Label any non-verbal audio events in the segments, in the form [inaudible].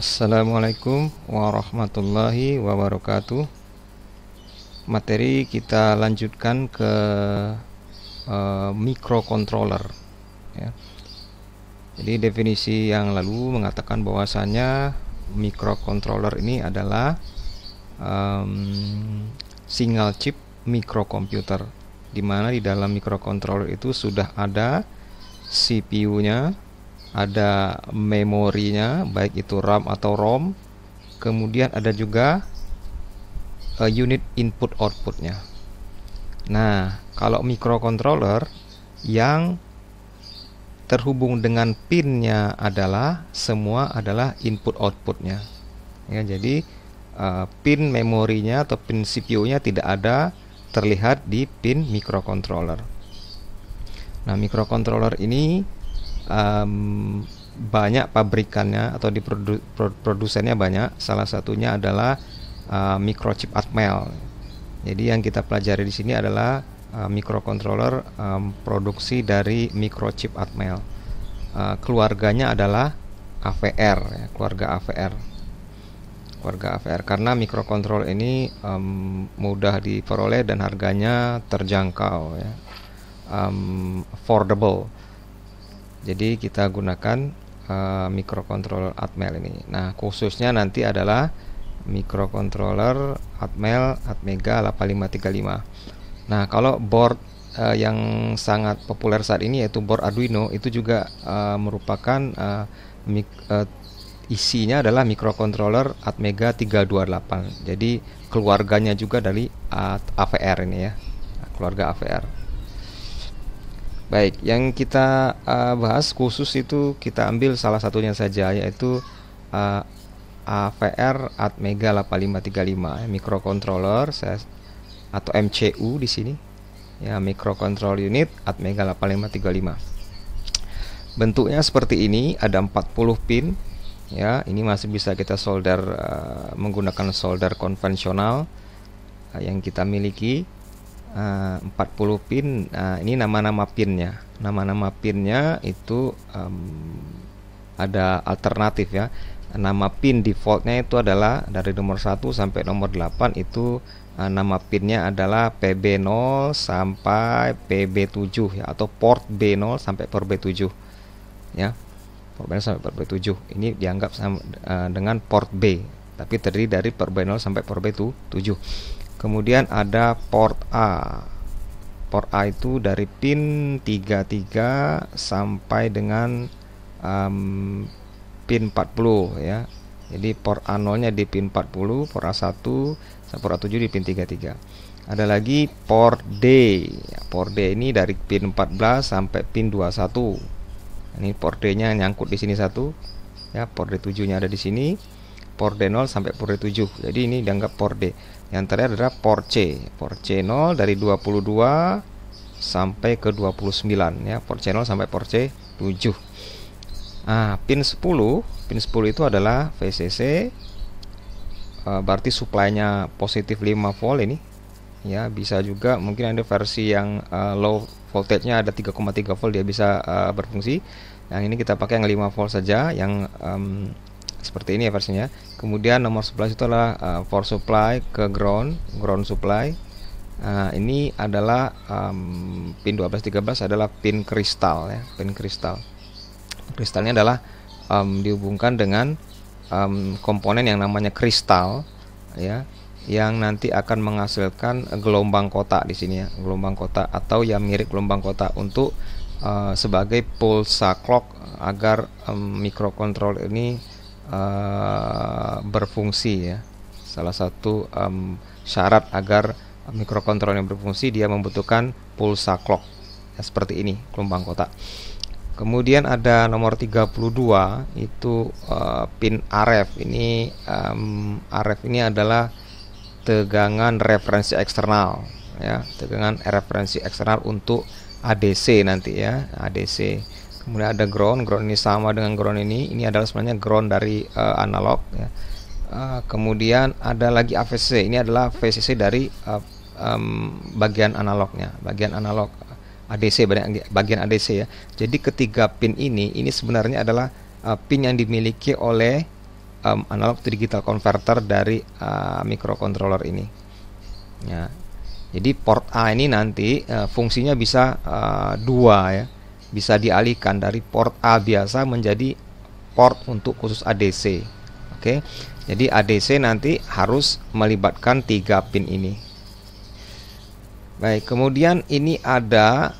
Assalamualaikum warahmatullahi wabarakatuh. Materi kita lanjutkan ke uh, eh, microcontroller. Ya. Jadi definisi yang lalu mengatakan bahwasannya microcontroller ini adalah um, single chip microcomputer, di mana di dalam microcontroller itu sudah ada CPU-nya, ada memorinya baik itu RAM atau ROM kemudian ada juga uh, unit input outputnya nah kalau microcontroller yang terhubung dengan pinnya adalah semua adalah input outputnya ya jadi uh, pin memorinya atau pin CPU-nya tidak ada terlihat di pin microcontroller nah microcontroller ini um, banyak pabrikannya atau di produ produsennya banyak. Salah satunya adalah uh, microchip Atmel. Jadi yang kita pelajari di sini adalah uh, eh, microcontroller um, produksi dari microchip Atmel. Uh, keluarganya adalah AVR, ya, keluarga AVR. Keluarga AVR karena microcontroller ini um, mudah diperoleh dan harganya terjangkau ya. Um, affordable jadi kita gunakan uh, microcontroller Atmel ini. Nah, khususnya nanti adalah microcontroller Atmel Atmega 8535. Nah, kalau board uh, yang sangat populer saat ini yaitu board Arduino itu juga uh, merupakan uh, uh, isinya adalah microcontroller Atmega 328. Jadi keluarganya juga dari AVR ini ya. Keluarga AVR. Baik, yang kita uh, bahas khusus itu kita ambil salah satunya saja yaitu uh, eh, AVR Atmega 8535 microcontroller saya, atau MCU di sini. Ya, microcontrol unit Atmega 8535. Bentuknya seperti ini, ada 40 pin. Ya, ini masih bisa kita solder uh, menggunakan solder konvensional uh, yang kita miliki 40 eh, pin uh, ini nama-nama pinnya nama-nama pinnya itu um, ada alternatif ya nama pin defaultnya itu adalah dari nomor 1 sampai nomor 8 itu uh, nama pinnya adalah PB0 sampai PB7 ya atau port B0 sampai port B7 ya port B0 sampai port B7 ini dianggap sama, uh, dengan port B tapi terdiri dari port B0 sampai port B7 kemudian ada port A port A itu dari pin 33 sampai dengan um, pin 40 ya jadi port A0 nya di pin 40 port A1 sampai port A7 di pin 33 ada lagi port D port D ini dari pin 14 sampai pin 21 ini port D nya nyangkut di sini satu ya port D7 nya ada di sini port D0 sampai port D7 jadi ini dianggap port D yang terakhir adalah Porsche, Porsche 0 dari 22 sampai ke 29 ya, Porsche 0 sampai Porsche 7. Ah, pin 10, pin 10 itu adalah VCC. Eh, berarti suplainya positif 5 volt ini. Ya, bisa juga mungkin ada versi yang eh, low voltage-nya ada 3,3 volt dia bisa eh, berfungsi. Yang ini kita pakai yang 5 volt saja yang seperti ini ya versinya kemudian nomor 11 itu adalah uh, for supply ke ground ground supply uh, ini adalah um, pin 13 adalah pin kristal ya pin kristal kristalnya adalah um, dihubungkan dengan um, komponen yang namanya kristal ya yang nanti akan menghasilkan gelombang kotak di sini ya gelombang kotak atau yang mirip gelombang kotak untuk uh, sebagai pulsa clock agar um, mikrokontrol ini Eh, berfungsi ya. Salah satu um, syarat agar mikrokontrol yang berfungsi dia membutuhkan pulsa clock ya, seperti ini gelombang kotak. Kemudian ada nomor 32 itu uh, pin RF. Ini um, RF ini adalah tegangan referensi eksternal ya, tegangan referensi eksternal untuk ADC nanti ya, ADC kemudian ada ground ground ini sama dengan ground ini ini adalah sebenarnya ground dari uh, analog ya. uh, kemudian ada lagi AVC ini adalah VCC dari uh, um, bagian analognya bagian analog ADC bagian ADC ya jadi ketiga pin ini ini sebenarnya adalah uh, pin yang dimiliki oleh um, analog to digital converter dari uh, microcontroller ini ya jadi port A ini nanti uh, fungsinya bisa uh, dua ya bisa dialihkan dari port A biasa menjadi port untuk khusus ADC. Oke. Jadi ADC nanti harus melibatkan tiga pin ini. Baik, kemudian ini ada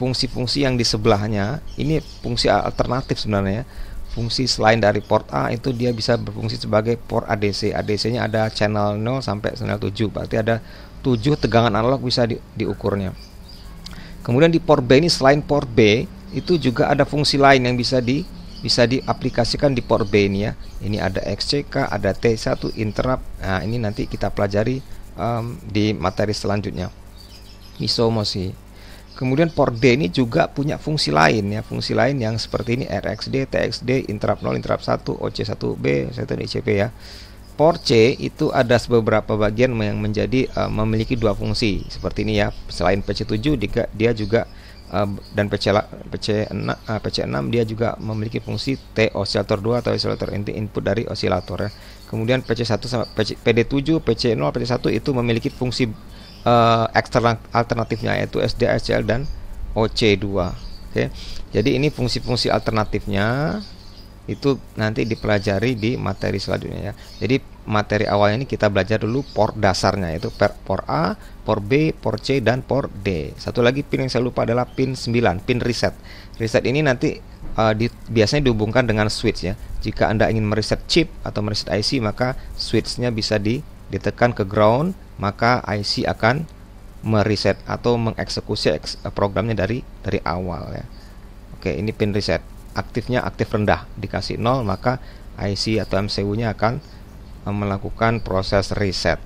fungsi-fungsi yang di sebelahnya. Ini fungsi alternatif sebenarnya. Ya. Fungsi selain dari port A itu dia bisa berfungsi sebagai port ADC. ADC-nya ada channel 0 sampai channel 7. Berarti ada 7 tegangan analog bisa di, diukurnya. Kemudian di port B ini selain port B itu juga ada fungsi lain yang bisa di bisa diaplikasikan di port B ini ya. Ini ada XCK, ada T1 interrupt. Nah, ini nanti kita pelajari um, di materi selanjutnya. Isomosi. Kemudian port D ini juga punya fungsi lain ya, fungsi lain yang seperti ini RXD, TXD, interrupt 0, interrupt 1, OC1B, satu 1 ICP ya. 4 C itu ada beberapa bagian yang menjadi uh, memiliki dua fungsi seperti ini ya. Selain PC7 dia juga uh, dan PC PC6 uh, PC6 dia juga memiliki fungsi T oscillator 2 atau oscillator inti input dari oscillator ya. Kemudian PC1 sama PC, PD7, PC0, PC1 itu memiliki fungsi uh, eksternal alternatifnya yaitu SDSL dan OC2. Oke. Okay. Jadi ini fungsi-fungsi alternatifnya itu nanti dipelajari di materi selanjutnya ya. Jadi materi awalnya ini kita belajar dulu por dasarnya yaitu per, por A, por B, por C dan por D. Satu lagi pin yang saya lupa adalah pin 9, pin reset. Reset ini nanti uh, di, biasanya dihubungkan dengan switch ya. Jika Anda ingin mereset chip atau mereset IC maka switchnya bisa di, ditekan ke ground maka IC akan mereset atau mengeksekusi eh, programnya dari dari awal ya. Oke, ini pin reset aktifnya aktif rendah dikasih nol maka IC atau MCU nya akan eh, melakukan proses reset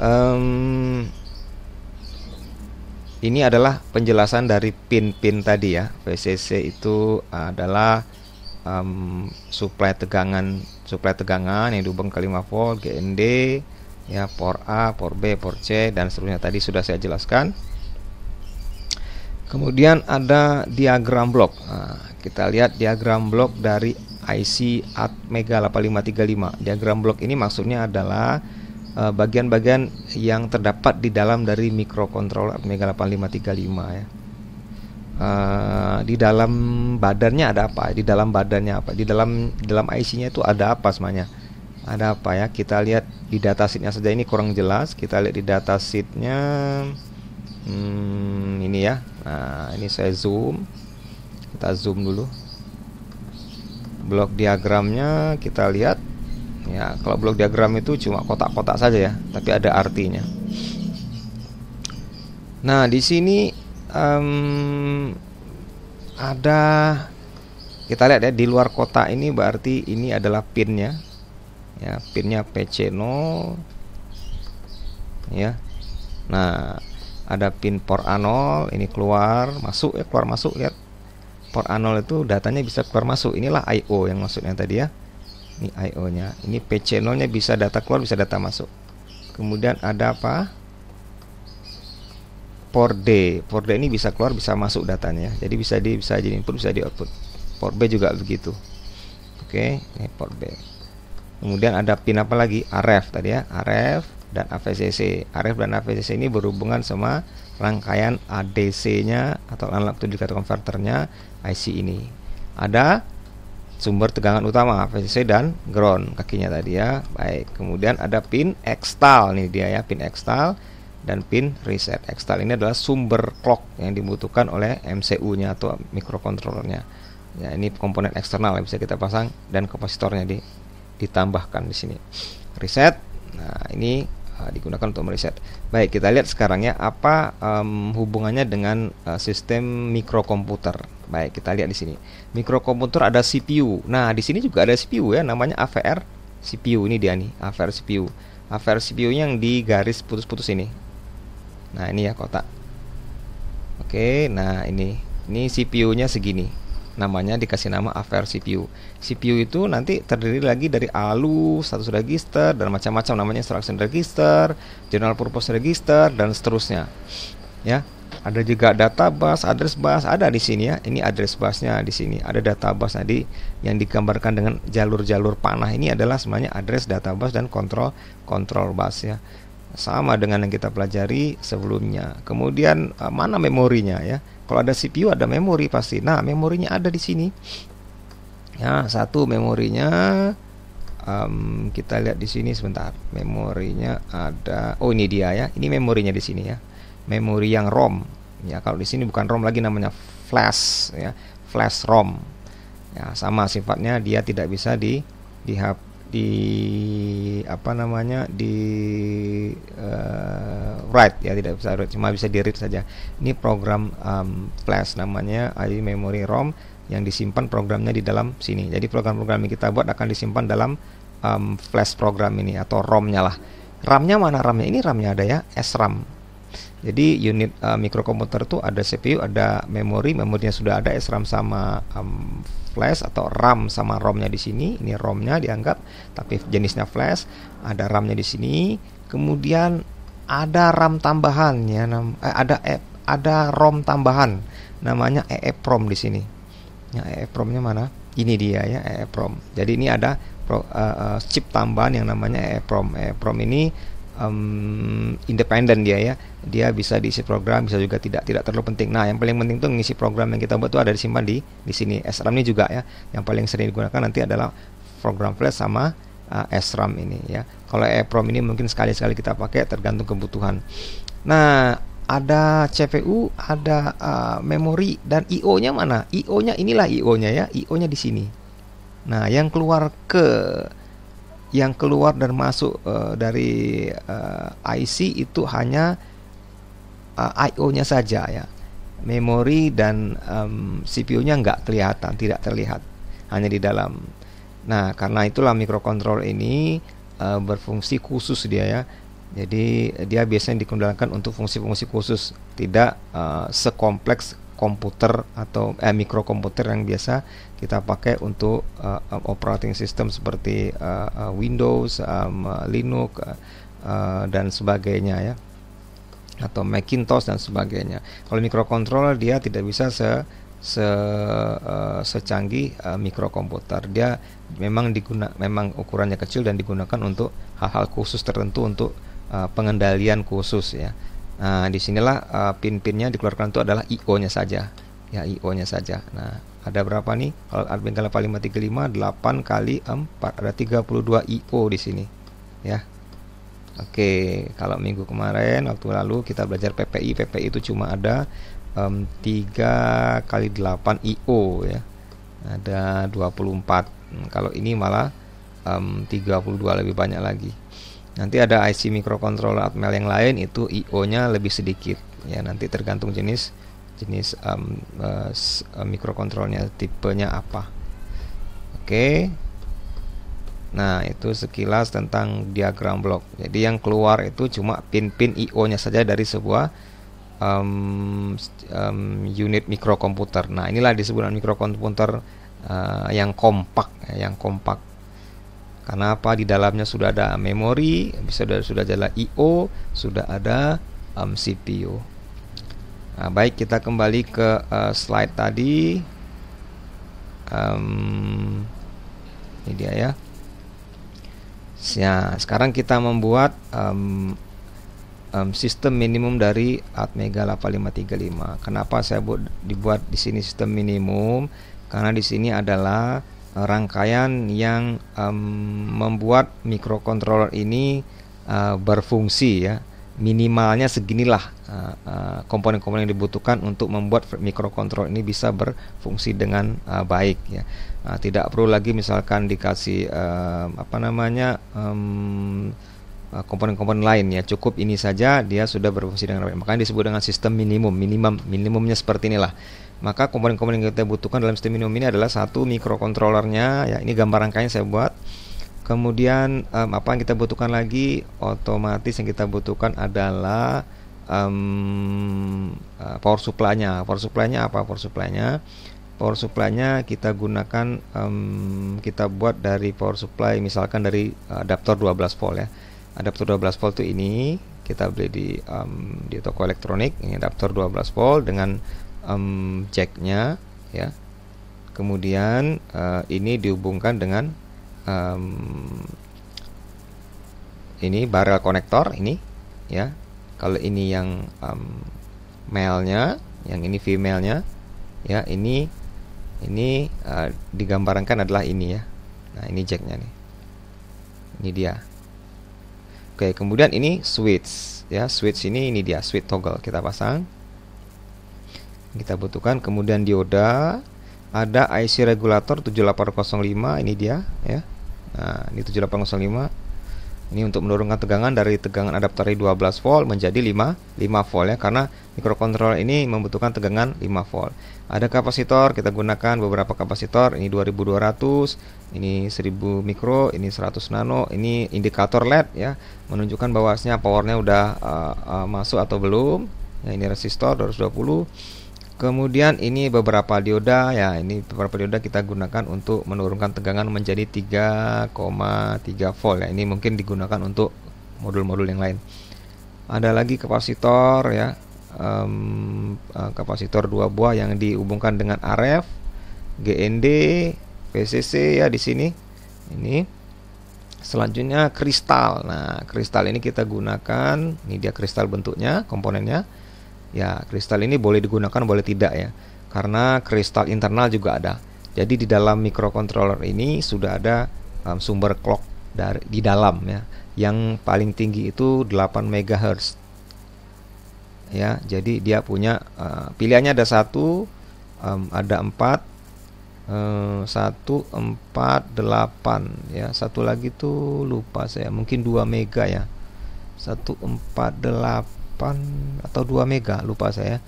um, ini adalah penjelasan dari pin-pin tadi ya VCC itu adalah um, supply tegangan supply tegangan yang dihubung ke 5 volt GND ya port A, port B, port C dan seterusnya tadi sudah saya jelaskan Kemudian ada diagram blok. Nah, kita lihat diagram blok dari IC Atmega 8535. Diagram blok ini maksudnya adalah eh, bagian-bagian uh, yang terdapat di dalam dari mikrokontroler Atmega 8535 ya. Uh, di dalam badannya ada apa? Di dalam badannya apa? Di dalam dalam IC-nya itu ada apa semuanya? Ada apa ya? Kita lihat di datasheetnya saja ini kurang jelas. Kita lihat di datasheetnya nya hmm, ini ya nah ini saya zoom kita zoom dulu blok diagramnya kita lihat ya kalau blok diagram itu cuma kotak-kotak saja ya tapi ada artinya nah di sini um, ada kita lihat ya di luar kotak ini berarti ini adalah pinnya ya pinnya PC0 ya nah ada pin port A0, ini keluar masuk ya keluar masuk ya. port A0 itu datanya bisa keluar masuk inilah IO yang maksudnya tadi ya ini IO nya ini PC 0 nya bisa data keluar bisa data masuk kemudian ada apa port D port D ini bisa keluar bisa masuk datanya jadi bisa di bisa jadi input bisa di output port B juga begitu oke ini port B kemudian ada pin apa lagi RF tadi ya RF dan AVCC. RF dan AVCC ini berhubungan sama rangkaian ADC-nya atau analog to digital converternya IC ini. Ada sumber tegangan utama AVCC dan ground kakinya tadi ya. Baik, kemudian ada pin ekstal nih dia ya, pin ekstal dan pin reset. Ekstal ini adalah sumber clock yang dibutuhkan oleh MCU-nya atau mikrokontrolernya. Ya, ini komponen eksternal yang bisa kita pasang dan kapasitornya di ditambahkan di sini. Reset. Nah, ini digunakan untuk meriset. Baik, kita lihat sekarang ya apa um, hubungannya dengan uh, sistem mikrokomputer. Baik, kita lihat di sini. Mikrokomputer ada CPU. Nah, di sini juga ada CPU ya, namanya AVR CPU ini dia nih, AVR CPU. AVR CPU yang di garis putus-putus ini. Nah, ini ya kotak. Oke, nah ini. Ini CPU-nya segini namanya dikasih nama AVR CPU. CPU itu nanti terdiri lagi dari ALU, status register dan macam-macam namanya instruction register, general purpose register dan seterusnya. Ya. Ada juga data bus, address bus, ada di sini ya. Ini address busnya di sini. Ada data bus tadi yang digambarkan dengan jalur-jalur panah ini adalah sebenarnya address data bus dan control kontrol bus ya. Sama dengan yang kita pelajari sebelumnya. Kemudian eh, mana memorinya ya? Kalau ada CPU ada memori pasti. Nah, memorinya ada di sini. Ya, satu memorinya um, kita lihat di sini sebentar. Memorinya ada oh ini dia ya. Ini memorinya di sini ya. Memori yang ROM. Ya, kalau di sini bukan ROM lagi namanya flash ya. Flash ROM. Ya, sama sifatnya dia tidak bisa di di HP di apa namanya di uh, write ya tidak bisa write cuma bisa di read saja ini program um, flash namanya ID memory ROM yang disimpan programnya di dalam sini jadi program-program yang kita buat akan disimpan dalam um, flash program ini atau ROM-nya lah RAM-nya mana RAM-nya ini RAM-nya ada ya SRAM jadi unit uh, mikrokomputer itu ada CPU, ada memori, memorinya sudah ada SRAM sama um, flash atau RAM sama ROM-nya di sini. Ini ROM-nya dianggap tapi jenisnya flash, ada RAM-nya di sini. Kemudian ada RAM tambahan ya, eh, ada eh, ada ROM tambahan namanya EEPROM di sini. Ya, EEPROM-nya mana? Ini dia ya EEPROM. Jadi ini ada pro, uh, uh, chip tambahan yang namanya EEPROM. EEPROM ini um, independen dia ya dia bisa diisi program bisa juga tidak tidak terlalu penting nah yang paling penting tuh ngisi program yang kita buat tuh ada disimpan di di sini SRAM ini juga ya yang paling sering digunakan nanti adalah program flash sama uh, eh, SRAM ini ya kalau EEPROM ini mungkin sekali-sekali kita pakai tergantung kebutuhan nah ada CPU, ada uh, memori dan IO-nya mana? IO-nya inilah IO-nya ya, IO-nya di sini. Nah, yang keluar ke yang keluar dan masuk uh, dari uh, eh, IC itu hanya uh, i nya saja ya, memori dan um, CPU-nya nggak kelihatan, tidak terlihat, hanya di dalam. Nah, karena itulah microcontroller ini uh, berfungsi khusus dia ya. Jadi dia biasanya dikendalikan untuk fungsi-fungsi khusus, tidak uh, sekompleks komputer atau eh, mikrokomputer yang biasa kita pakai untuk uh, um, operating system seperti uh, uh Windows, um, uh, Linux uh, uh, dan sebagainya ya atau Macintosh dan sebagainya. Kalau microcontroller dia tidak bisa se se uh, secanggih uh, mikrokomputer. Dia memang diguna memang ukurannya kecil dan digunakan untuk hal-hal khusus tertentu untuk uh, pengendalian khusus ya. Nah, disinilah uh, pin-pinnya dikeluarkan itu adalah IO-nya saja. Ya, IO-nya saja. Nah, ada berapa nih? Kalau admin 535, 8 kali 4 ada 32 IO di sini. Ya. Oke, kalau minggu kemarin waktu lalu kita belajar PPI, PPI itu cuma ada um, 3 kali 8 IO ya. Ada 24. Kalau ini malah um, 32 lebih banyak lagi. Nanti ada IC microcontroller Atmel yang lain itu IO-nya lebih sedikit ya nanti tergantung jenis jenis um, uh, uh, mikrokontrolnya tipenya apa oke okay. nah itu sekilas tentang diagram blok jadi yang keluar itu cuma pin-pin IO nya saja dari sebuah um, um, unit mikrokomputer nah inilah disebut mikrokomputer uh, yang kompak ya, yang kompak karena apa di dalamnya sudah ada memori, bisa sudah sudah jalan i sudah ada um, CPU. Nah, baik kita kembali ke uh, slide tadi. Um, ini dia ya. Nah, sekarang kita membuat um, um, sistem minimum dari Atmega 8535. Kenapa saya buat dibuat di sini sistem minimum? Karena di sini adalah rangkaian yang um, membuat microcontroller ini uh, berfungsi ya minimalnya seginilah eh, eh, komponen-komponen yang dibutuhkan untuk membuat mikrokontrol ini bisa berfungsi dengan eh, baik ya tidak perlu lagi misalkan dikasih apa namanya komponen-komponen lain ya cukup ini saja dia sudah berfungsi dengan baik makanya disebut dengan sistem minimum minimum minimumnya seperti inilah maka komponen-komponen yang kita butuhkan dalam sistem minimum ini adalah satu mikrokontrolernya ya ini gambar rangkanya saya buat kemudian um, apa yang kita butuhkan lagi otomatis yang kita butuhkan adalah um, power supply-nya power supply-nya apa power supply-nya power supply-nya kita gunakan um, kita buat dari power supply misalkan dari adaptor 12 volt ya adaptor 12 volt itu ini kita beli di um, di toko elektronik ini adaptor 12 volt dengan um, jack-nya ya kemudian uh, ini dihubungkan dengan um, ini barrel konektor ini ya kalau ini yang um, male-nya yang ini female-nya ya ini ini uh, digambarkan adalah ini ya nah ini jack nya nih ini dia oke kemudian ini switch ya switch ini ini dia switch toggle kita pasang kita butuhkan kemudian dioda ada IC regulator 7805 ini dia ya Nah, ini 7805. Ini untuk menurunkan tegangan dari tegangan adaptor 12 volt menjadi 5 5 volt ya karena mikrokontroler ini membutuhkan tegangan 5 volt. Ada kapasitor, kita gunakan beberapa kapasitor, ini 2200, ini 1000 mikro, ini 100 nano, ini indikator LED ya, menunjukkan bahwasanya powernya udah uh, uh, masuk atau belum. Nah, ini resistor 220 Kemudian ini beberapa dioda ya, ini beberapa dioda kita gunakan untuk menurunkan tegangan menjadi 3,3 volt ya. Ini mungkin digunakan untuk modul-modul yang lain. Ada lagi kapasitor ya, um, kapasitor dua buah yang dihubungkan dengan RF, GND, VCC ya di sini. Ini selanjutnya kristal. Nah, kristal ini kita gunakan, ini dia kristal bentuknya, komponennya Ya, kristal ini boleh digunakan boleh tidak ya. Karena kristal internal juga ada. Jadi di dalam microcontroller ini sudah ada um, sumber clock dari di dalam ya. Yang paling tinggi itu 8 MHz. Ya, jadi dia punya uh, pilihannya ada satu, um, ada empat, eh, satu empat delapan ya satu lagi tuh lupa saya mungkin 2 mega ya satu empat delapan 8 atau 2 mega lupa saya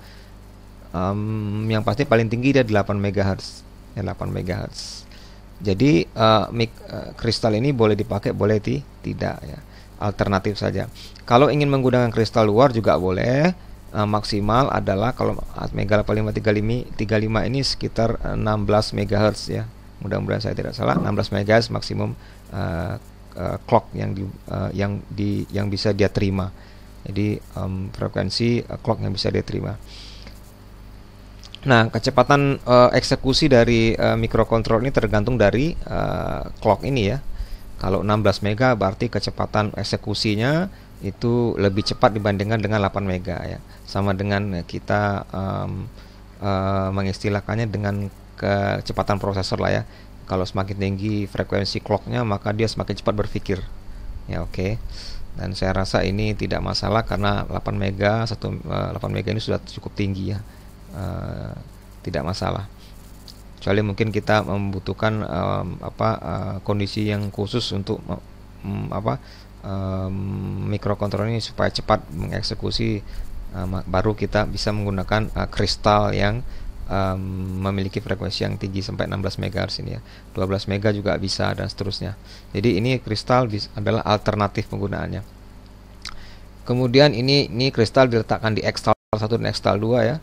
um, yang pasti paling tinggi dia 8 megahertz ya 8 megahertz jadi uh, mik, uh, kristal ini boleh dipakai boleh ti tidak ya alternatif saja kalau ingin menggunakan kristal luar juga boleh uh, maksimal adalah kalau Mega 8535 35 ini sekitar 16 MHz ya. Mudah-mudahan saya tidak salah 16 MHz maksimum uh, uh, clock yang di, uh, yang di yang bisa dia terima jadi um, frekuensi uh, clock yang bisa dia terima nah kecepatan uh, eksekusi dari uh, mikrokontrol ini tergantung dari uh, clock ini ya kalau 16 mega berarti kecepatan eksekusinya itu lebih cepat dibandingkan dengan 8 mega ya sama dengan kita um, uh, mengistilahkannya dengan kecepatan prosesor lah ya kalau semakin tinggi frekuensi clocknya maka dia semakin cepat berpikir ya oke okay dan saya rasa ini tidak masalah karena 8 mega 1 8 eh, mega ini sudah cukup tinggi ya e, tidak masalah kecuali mungkin kita membutuhkan e, apa e, kondisi yang khusus untuk m, mm, apa e, mikrokontrol ini supaya cepat mengeksekusi e, baru kita bisa menggunakan e, kristal yang um, memiliki frekuensi yang tinggi sampai 16 MHz ini ya. 12 MHz juga bisa dan seterusnya. Jadi ini kristal adalah alternatif penggunaannya. Kemudian ini ini kristal diletakkan di extal 1 dan ekstal 2 ya.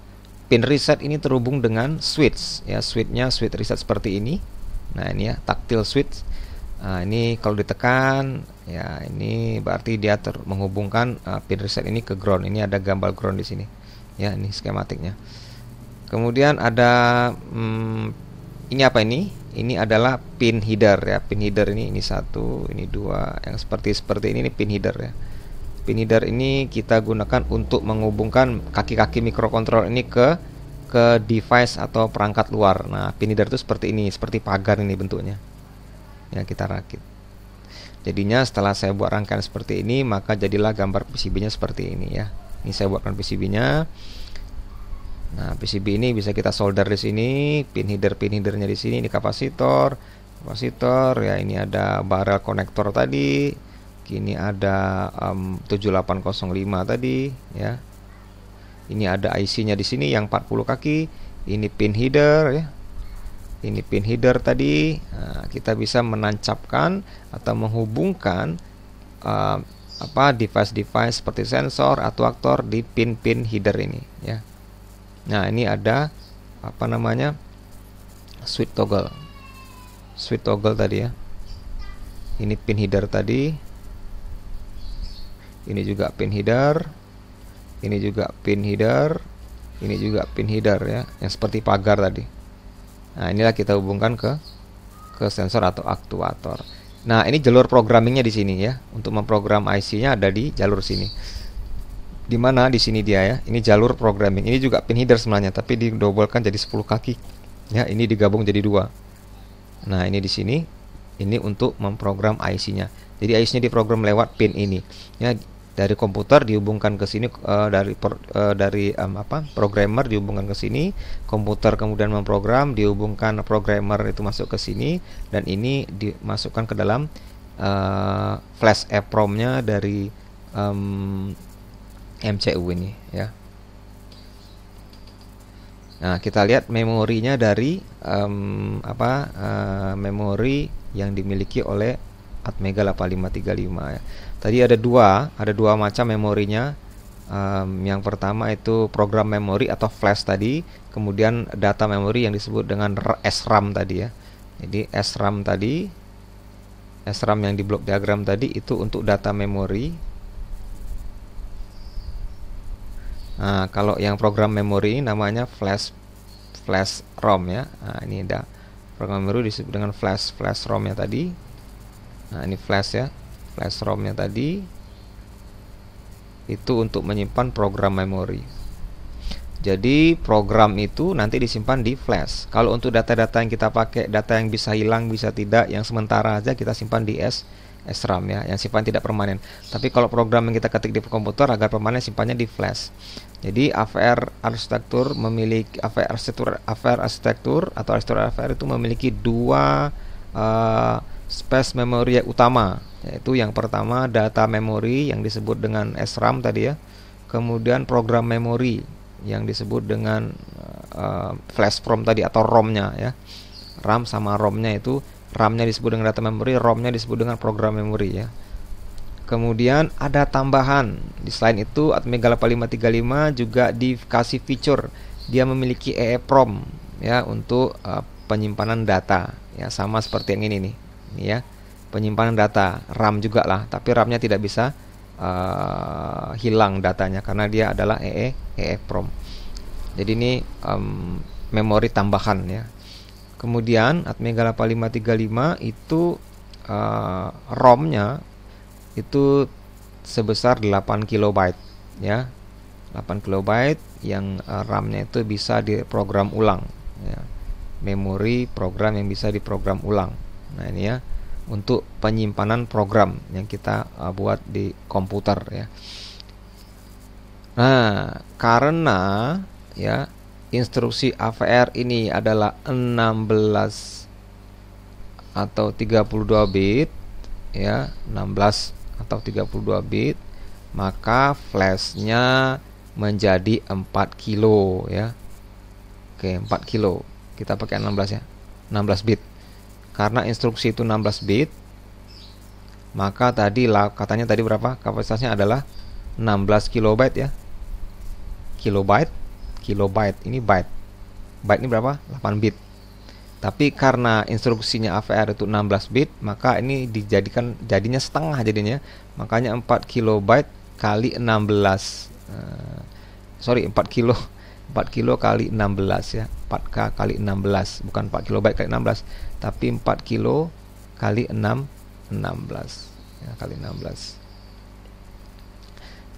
Pin reset ini terhubung dengan switch ya. Switchnya switch reset seperti ini. Nah, ini ya taktil switch. Nah, ini kalau ditekan ya ini berarti dia ter menghubungkan uh, pin reset ini ke ground. Ini ada gambar ground di sini. Ya, ini skematiknya. Kemudian ada hmm, ini apa ini? Ini adalah pin header ya. Pin header ini ini satu, ini dua. Yang seperti seperti ini ini pin header ya. Pin header ini kita gunakan untuk menghubungkan kaki-kaki mikrokontrol ini ke ke device atau perangkat luar. Nah, pin header itu seperti ini, seperti pagar ini bentuknya. Ya, kita rakit. Jadinya setelah saya buat rangkaian seperti ini, maka jadilah gambar PCB-nya seperti ini ya. Ini saya buatkan PCB-nya. Nah, PCB ini bisa kita solder di sini, pin header pin headernya di sini, ini kapasitor, kapasitor, ya ini ada barel konektor tadi, ini ada um, 7805 tadi, ya. Ini ada IC-nya di sini yang 40 kaki, ini pin header ya. Ini pin header tadi, nah, kita bisa menancapkan atau menghubungkan uh, apa device-device seperti sensor, atau aktor di pin-pin header ini, ya. Nah, ini ada apa namanya? switch toggle. Switch toggle tadi ya. Ini pin header tadi. Ini juga pin header. Ini juga pin header. Ini juga pin header ya, yang seperti pagar tadi. Nah, inilah kita hubungkan ke ke sensor atau aktuator. Nah, ini jalur programmingnya di sini ya. Untuk memprogram IC-nya ada di jalur sini di mana di sini dia ya. Ini jalur programming. Ini juga pin header sebenarnya, tapi didobolkan jadi 10 kaki. Ya, ini digabung jadi dua. Nah, ini di sini ini untuk memprogram IC-nya. Jadi IC-nya diprogram lewat pin ini. Ya, dari komputer dihubungkan ke sini uh, dari per, uh, dari um, apa? programmer dihubungkan ke sini, komputer kemudian memprogram, dihubungkan programmer itu masuk ke sini dan ini dimasukkan ke dalam uh, flash EEPROM-nya dari um, MCU ini ya. Nah, kita lihat memorinya dari um, apa uh, memori yang dimiliki oleh Atmega 8535 ya. Tadi ada dua, ada dua macam memorinya. Um, yang pertama itu program memori atau flash tadi, kemudian data memori yang disebut dengan SRAM tadi ya. Jadi SRAM tadi SRAM yang di blok diagram tadi itu untuk data memori Nah, kalau yang program memori ini namanya flash flash ROM ya. Nah, ini ada program memori disebut dengan flash flash rom ya tadi. Nah, ini flash ya. Flash ROM-nya tadi itu untuk menyimpan program memori. Jadi program itu nanti disimpan di flash. Kalau untuk data-data yang kita pakai, data yang bisa hilang, bisa tidak, yang sementara aja kita simpan di S SRAM ya, yang simpan tidak permanen. Tapi kalau program yang kita ketik di komputer agar permanen simpannya di flash. Jadi AVR arsitektur memiliki AVR arsitektur AVR arsitektur atau arsitektur AVR itu memiliki dua uh, space memory utama, yaitu yang pertama data memory yang disebut dengan SRAM tadi ya. Kemudian program memory yang disebut dengan uh, flash from tadi atau ROM-nya ya. RAM sama ROM-nya itu RAM-nya disebut dengan data memory, ROM-nya disebut dengan program memory ya. Kemudian ada tambahan. Di selain itu Atmega 8535 juga dikasih fitur dia memiliki EEPROM ya untuk uh, penyimpanan data ya sama seperti yang ini nih. Ini ya. Penyimpanan data RAM juga lah, tapi RAM-nya tidak bisa uh, hilang datanya karena dia adalah EE EEPROM. E Jadi ini um, memori tambahan ya. Kemudian Atmega 8535 itu uh, eh, ROM-nya itu sebesar 8 kilobyte ya. 8 kilobyte yang eh, RAM-nya itu bisa diprogram ulang ya. Memori program yang bisa diprogram ulang. Nah, ini ya untuk penyimpanan program yang kita uh, buat di komputer ya. Nah, karena ya instruksi AVR ini adalah 16 atau 32 bit ya 16 atau 32 bit maka flashnya menjadi 4 kilo ya oke 4 kilo kita pakai 16 ya 16 bit karena instruksi itu 16 bit maka tadi katanya tadi berapa kapasitasnya adalah 16 kilobyte ya kilobyte kilobyte ini byte byte ini berapa 8 bit tapi karena instruksinya AVR itu 16 bit maka ini dijadikan jadinya setengah jadinya makanya 4 kilobyte kali 16 uh, eh, sorry 4 kilo 4 [laughs] kilo kali 16 ya 4K kali 16 bukan 4 kilobyte kali 16 tapi 4 kilo kali 6 16 ya, kali 16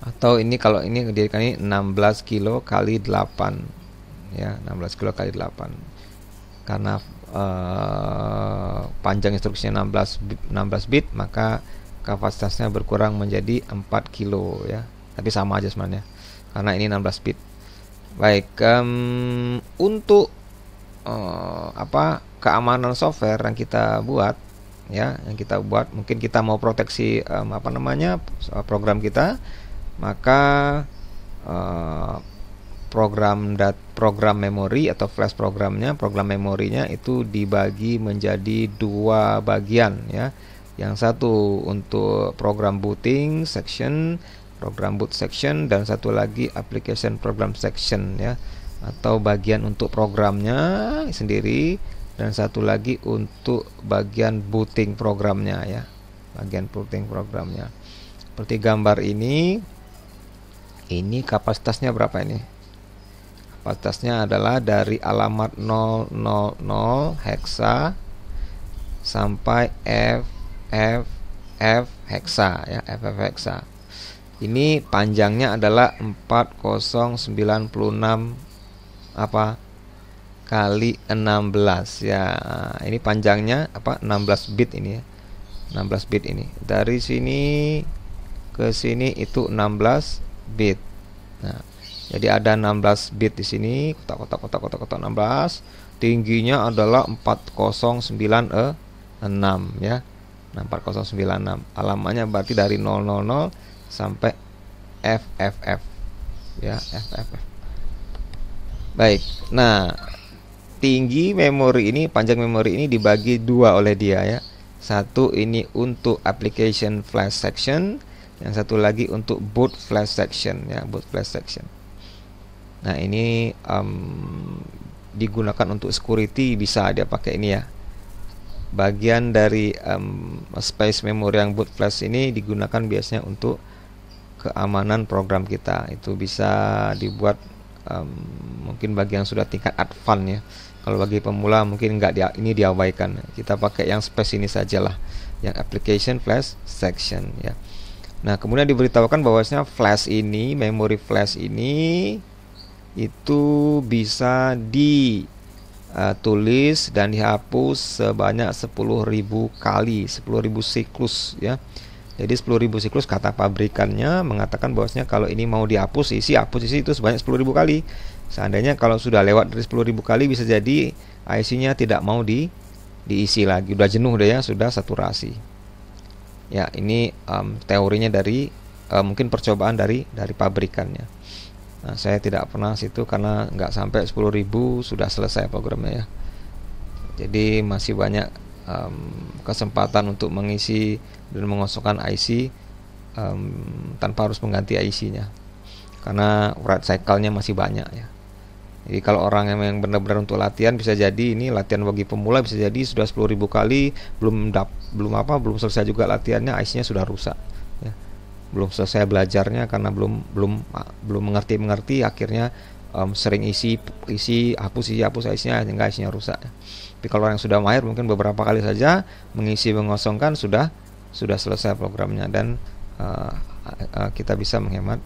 atau ini kalau ini dijadikan ini 16 kilo kali 8 ya 16 kilo kali 8 karena uh, panjang instruksinya 16 16 bit maka kapasitasnya berkurang menjadi 4 kilo ya tapi sama aja sebenarnya karena ini 16 bit baik um, untuk uh, apa keamanan software yang kita buat ya yang kita buat mungkin kita mau proteksi um, apa namanya program kita maka uh, program dat program memori atau flash programnya program memorinya itu dibagi menjadi dua bagian ya yang satu untuk program booting section program boot section dan satu lagi application program section ya atau bagian untuk programnya sendiri dan satu lagi untuk bagian booting programnya ya bagian booting programnya seperti gambar ini ini kapasitasnya berapa ini batasnya adalah dari alamat 000 hexa sampai f f f hexa ya f f hexa ini panjangnya adalah 4096 apa kali 16 ya ini panjangnya apa 16 bit ini ya 16 bit ini dari sini ke sini itu 16 bit nah jadi ada 16 bit di sini, kotak-kotak kotak-kotak kotak 16. Tingginya adalah 4096 ya. 4096 nah, Alamannya berarti dari 000 sampai FFF ya, FFF. Baik. Nah, tinggi memori ini, panjang memori ini dibagi dua oleh dia ya. Satu ini untuk application flash section, yang satu lagi untuk boot flash section ya, boot flash section. Nah ini um, digunakan untuk security bisa dia pakai ini ya. Bagian dari um, space memory yang boot flash ini digunakan biasanya untuk keamanan program kita. Itu bisa dibuat um, mungkin bagi yang sudah tingkat advance ya. Kalau bagi pemula mungkin nggak dia, ini diabaikan. Kita pakai yang space ini sajalah, yang application flash section ya. Nah, kemudian diberitahukan bahwasanya flash ini, memory flash ini itu bisa ditulis e, dan dihapus sebanyak 10.000 kali, 10.000 siklus ya. Jadi 10.000 siklus kata pabrikannya mengatakan bahwasanya kalau ini mau dihapus isi hapus isi itu sebanyak 10.000 kali. Seandainya kalau sudah lewat dari 10.000 kali bisa jadi IC-nya tidak mau di diisi lagi, udah jenuh deh ya, sudah saturasi. Ya, ini um, teorinya dari um, mungkin percobaan dari dari pabrikannya. Nah, saya tidak pernah situ karena nggak sampai 10.000 sudah selesai programnya ya. Jadi masih banyak um, kesempatan untuk mengisi dan mengosongkan IC um, tanpa harus mengganti IC-nya. Karena urat cycle-nya masih banyak ya. Jadi kalau orang yang benar-benar untuk latihan bisa jadi ini latihan bagi pemula bisa jadi sudah 10.000 kali belum dap, belum apa belum selesai juga latihannya IC-nya sudah rusak belum selesai belajarnya karena belum belum belum mengerti mengerti akhirnya um, sering isi isi hapus isi hapus isinya sehingga isinya rusak. Tapi kalau yang sudah mahir mungkin beberapa kali saja mengisi mengosongkan sudah sudah selesai programnya dan uh, uh, kita bisa menghemat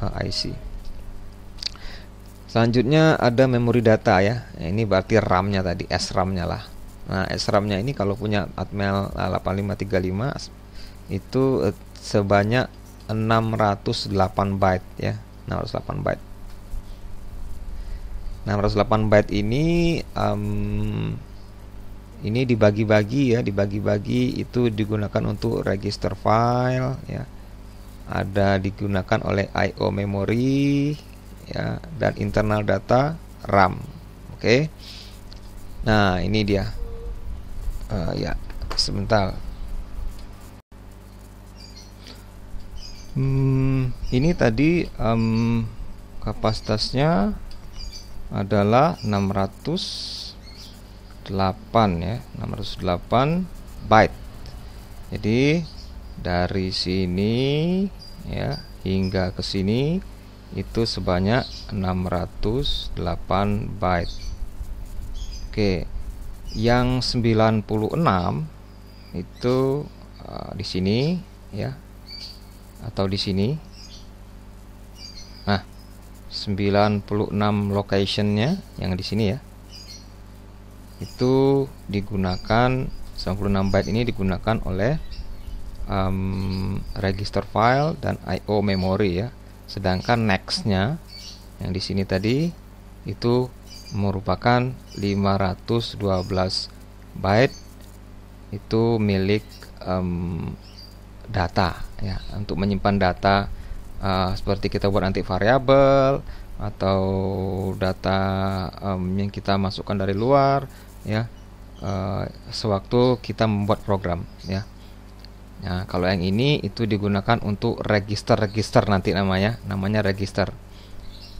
uh, eh, IC. Selanjutnya ada memori data ya. ini berarti RAM-nya tadi, SRAM-nya lah. Nah, SRAM-nya ini kalau punya Atmel 8535 itu sebanyak 608 byte ya 608 byte 608 byte ini um, ini dibagi-bagi ya dibagi-bagi itu digunakan untuk register file ya ada digunakan oleh IO memory ya dan internal data RAM oke okay. nah ini dia uh, ya sebentar Hmm, ini tadi um, kapasitasnya adalah 608 ya, 608 byte. Jadi dari sini ya hingga ke sini itu sebanyak 608 byte. Oke. Yang 96 itu uh, di sini ya atau di sini nah 96 locationnya yang di sini ya itu digunakan 96 byte ini digunakan oleh um, register file dan IO memory ya. Sedangkan nextnya yang di sini tadi itu merupakan 512 byte itu milik um, data ya untuk menyimpan data uh, seperti kita buat nanti variabel atau data um, yang kita masukkan dari luar ya uh, sewaktu kita membuat program ya Nah, kalau yang ini itu digunakan untuk register-register nanti namanya, namanya register.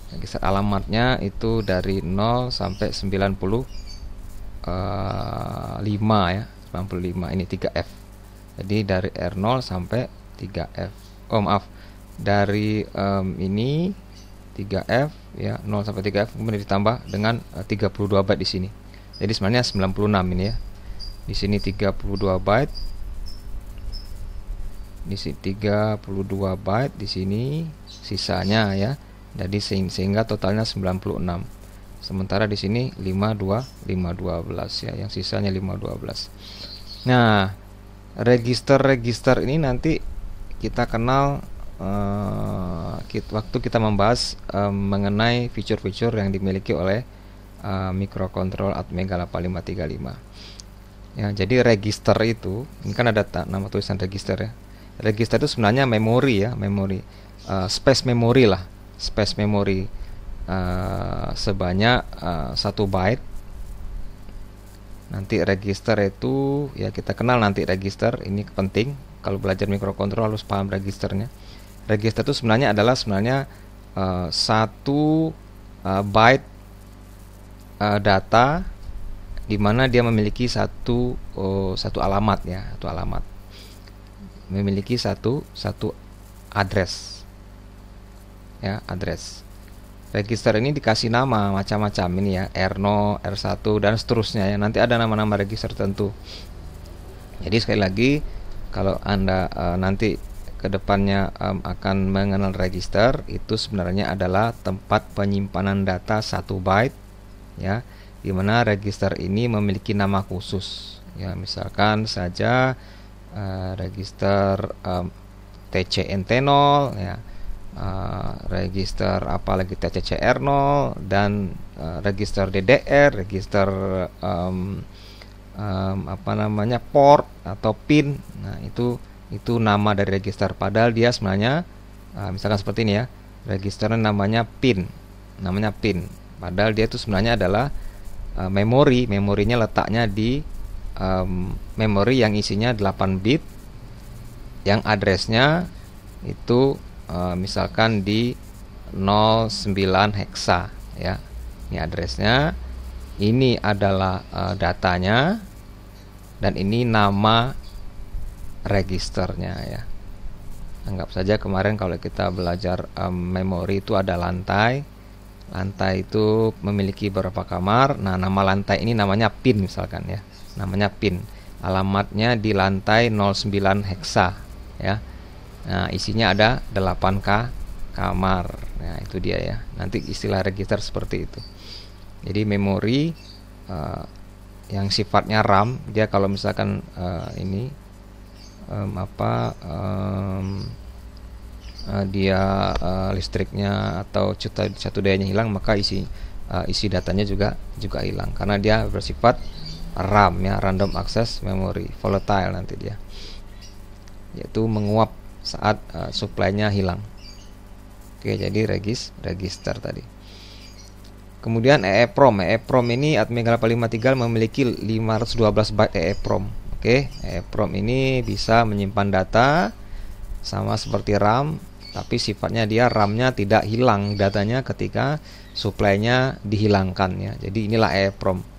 Register alamatnya itu dari 0 sampai 90 eh, ya, 95 ini 3F. Jadi dari R0 sampai 3F oh maaf dari um, ini 3F ya 0 sampai 3F kemudian ditambah dengan eh, uh, 32 byte di sini. Jadi sebenarnya 96 ini ya. Di sini 32 byte. Di sini 32 byte di sini sisanya ya. Jadi sehingga totalnya 96. Sementara di sini 52 512 ya yang sisanya 512. Nah, register-register ini nanti kita kenal uh, eh, kita, waktu kita membahas uh, mengenai fitur-fitur yang dimiliki oleh uh, mikrokontrol Atmega 8535. Ya, jadi register itu ini kan ada nama tulisan register ya. Register itu sebenarnya memori ya, memori uh, space memory lah, space memory uh, sebanyak uh, satu byte. Nanti register itu ya kita kenal nanti register ini penting kalau belajar mikrokontrol harus paham registernya register itu sebenarnya adalah sebenarnya uh, satu uh, byte uh, data di mana dia memiliki satu uh, satu alamat ya satu alamat memiliki satu satu address ya address register ini dikasih nama macam-macam ini ya R0, R1 dan seterusnya ya nanti ada nama-nama register tentu jadi sekali lagi kalau Anda uh, nanti kedepannya um, akan mengenal register itu sebenarnya adalah tempat penyimpanan data satu byte ya di mana register ini memiliki nama khusus ya misalkan saja uh, register um, TCNT0 ya uh, register apalagi TCCR0 dan uh, register DDR register um, um, apa namanya port atau pin nah itu itu nama dari register padahal dia sebenarnya uh, misalkan seperti ini ya registernya namanya pin namanya pin padahal dia itu sebenarnya adalah uh, memori memorinya letaknya di um, memori yang isinya 8 bit yang addressnya itu uh, misalkan di 09 hexa ya ini addressnya ini adalah uh, datanya dan ini nama registernya ya anggap saja kemarin kalau kita belajar um, memori itu ada lantai lantai itu memiliki beberapa kamar nah nama lantai ini namanya pin misalkan ya namanya pin alamatnya di lantai 09 heksa ya nah isinya ada 8k kamar nah itu dia ya nanti istilah register seperti itu jadi memori uh, yang sifatnya RAM dia kalau misalkan uh, ini um, apa um, uh, dia uh, listriknya atau satu, satu dayanya hilang maka isi uh, isi datanya juga juga hilang karena dia bersifat RAM ya random access memory volatile nanti dia yaitu menguap saat uh, suplainya hilang. Oke, jadi regis register tadi. Kemudian EEPROM, EEPROM ini atmega 553 memiliki 512 byte EEPROM. Oke, EEPROM ini bisa menyimpan data sama seperti RAM, tapi sifatnya dia RAM-nya tidak hilang datanya ketika supply dihilangkan ya. Jadi inilah EEPROM.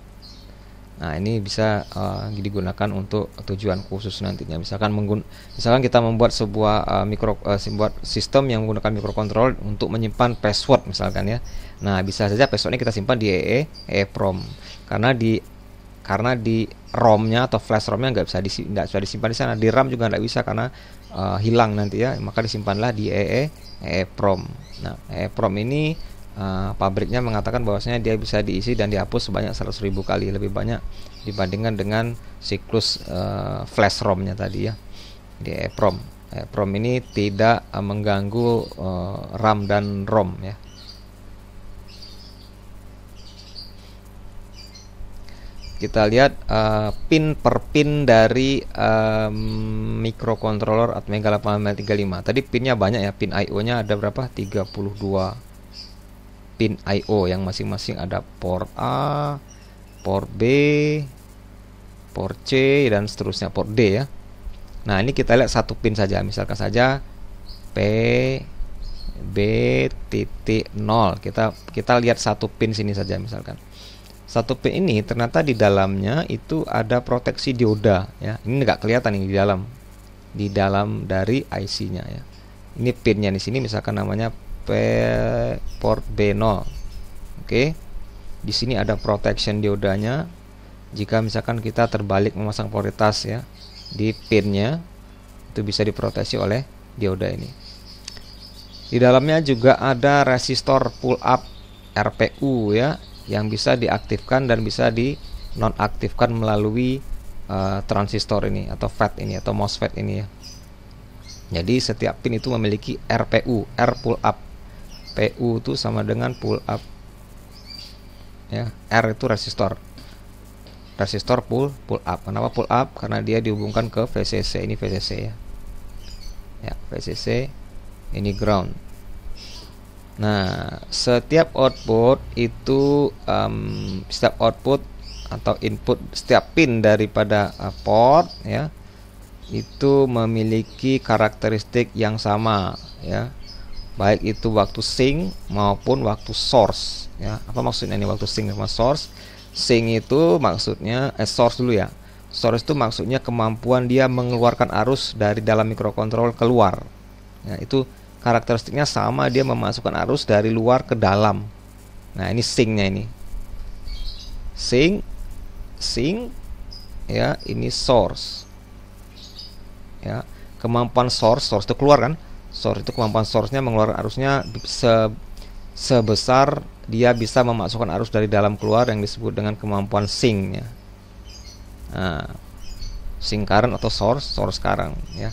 Nah, ini bisa uh, digunakan untuk tujuan khusus nantinya. Misalkan menggun misalkan kita membuat sebuah uh, mikro uh, sistem yang menggunakan microcontroller untuk menyimpan password misalkan ya. Nah, bisa saja passwordnya kita simpan di EE EEPROM karena di karena di ROM-nya atau flash ROM-nya nggak bisa disi, nggak bisa disimpan di sana. Di RAM juga nggak bisa karena uh, hilang nanti ya. Maka disimpanlah di EE EEPROM. Nah, EEPROM ini Eh, pabriknya mengatakan bahwasanya dia bisa diisi dan dihapus sebanyak 100.000 kali lebih banyak dibandingkan dengan siklus uh, flash ROM-nya tadi ya di EEPROM. EEPROM ini tidak uh, mengganggu uh, RAM dan ROM ya. Kita lihat uh, pin per pin dari uh, microcontroller Atmega 8835. Tadi pinnya banyak ya, pin IO-nya ada berapa? 32 pin I/O yang masing-masing ada port A, port B, port C dan seterusnya port D ya. Nah, ini kita lihat satu pin saja. Misalkan saja P B 0. Kita kita lihat satu pin sini saja misalkan. Satu pin ini ternyata di dalamnya itu ada proteksi dioda ya. Ini nggak kelihatan ini di dalam di dalam dari IC-nya ya. Ini pinnya di sini misalkan namanya port B0 oke okay. di sini ada protection diodanya jika misalkan kita terbalik memasang prioritas ya di pinnya itu bisa diproteksi oleh dioda ini di dalamnya juga ada resistor pull up RPU ya yang bisa diaktifkan dan bisa di nonaktifkan melalui uh, transistor ini atau FET ini atau MOSFET ini ya. Jadi setiap pin itu memiliki RPU, R pull up. PU itu sama dengan pull up ya R itu resistor resistor pull pull up kenapa pull up karena dia dihubungkan ke VCC ini VCC ya ya VCC ini ground nah setiap output itu um, setiap output atau input setiap pin daripada uh, port ya itu memiliki karakteristik yang sama ya baik itu waktu sync maupun waktu source ya apa maksudnya ini waktu sync sama source sync itu maksudnya eh, source dulu ya source itu maksudnya kemampuan dia mengeluarkan arus dari dalam mikrokontrol keluar ya, itu karakteristiknya sama dia memasukkan arus dari luar ke dalam nah ini syncnya ini sync sync ya ini source ya kemampuan source source itu keluar kan source itu kemampuan source-nya mengeluarkan arusnya se sebesar dia bisa memasukkan arus dari dalam keluar yang disebut dengan kemampuan sing ya. Nah, sing current atau source source sekarang ya.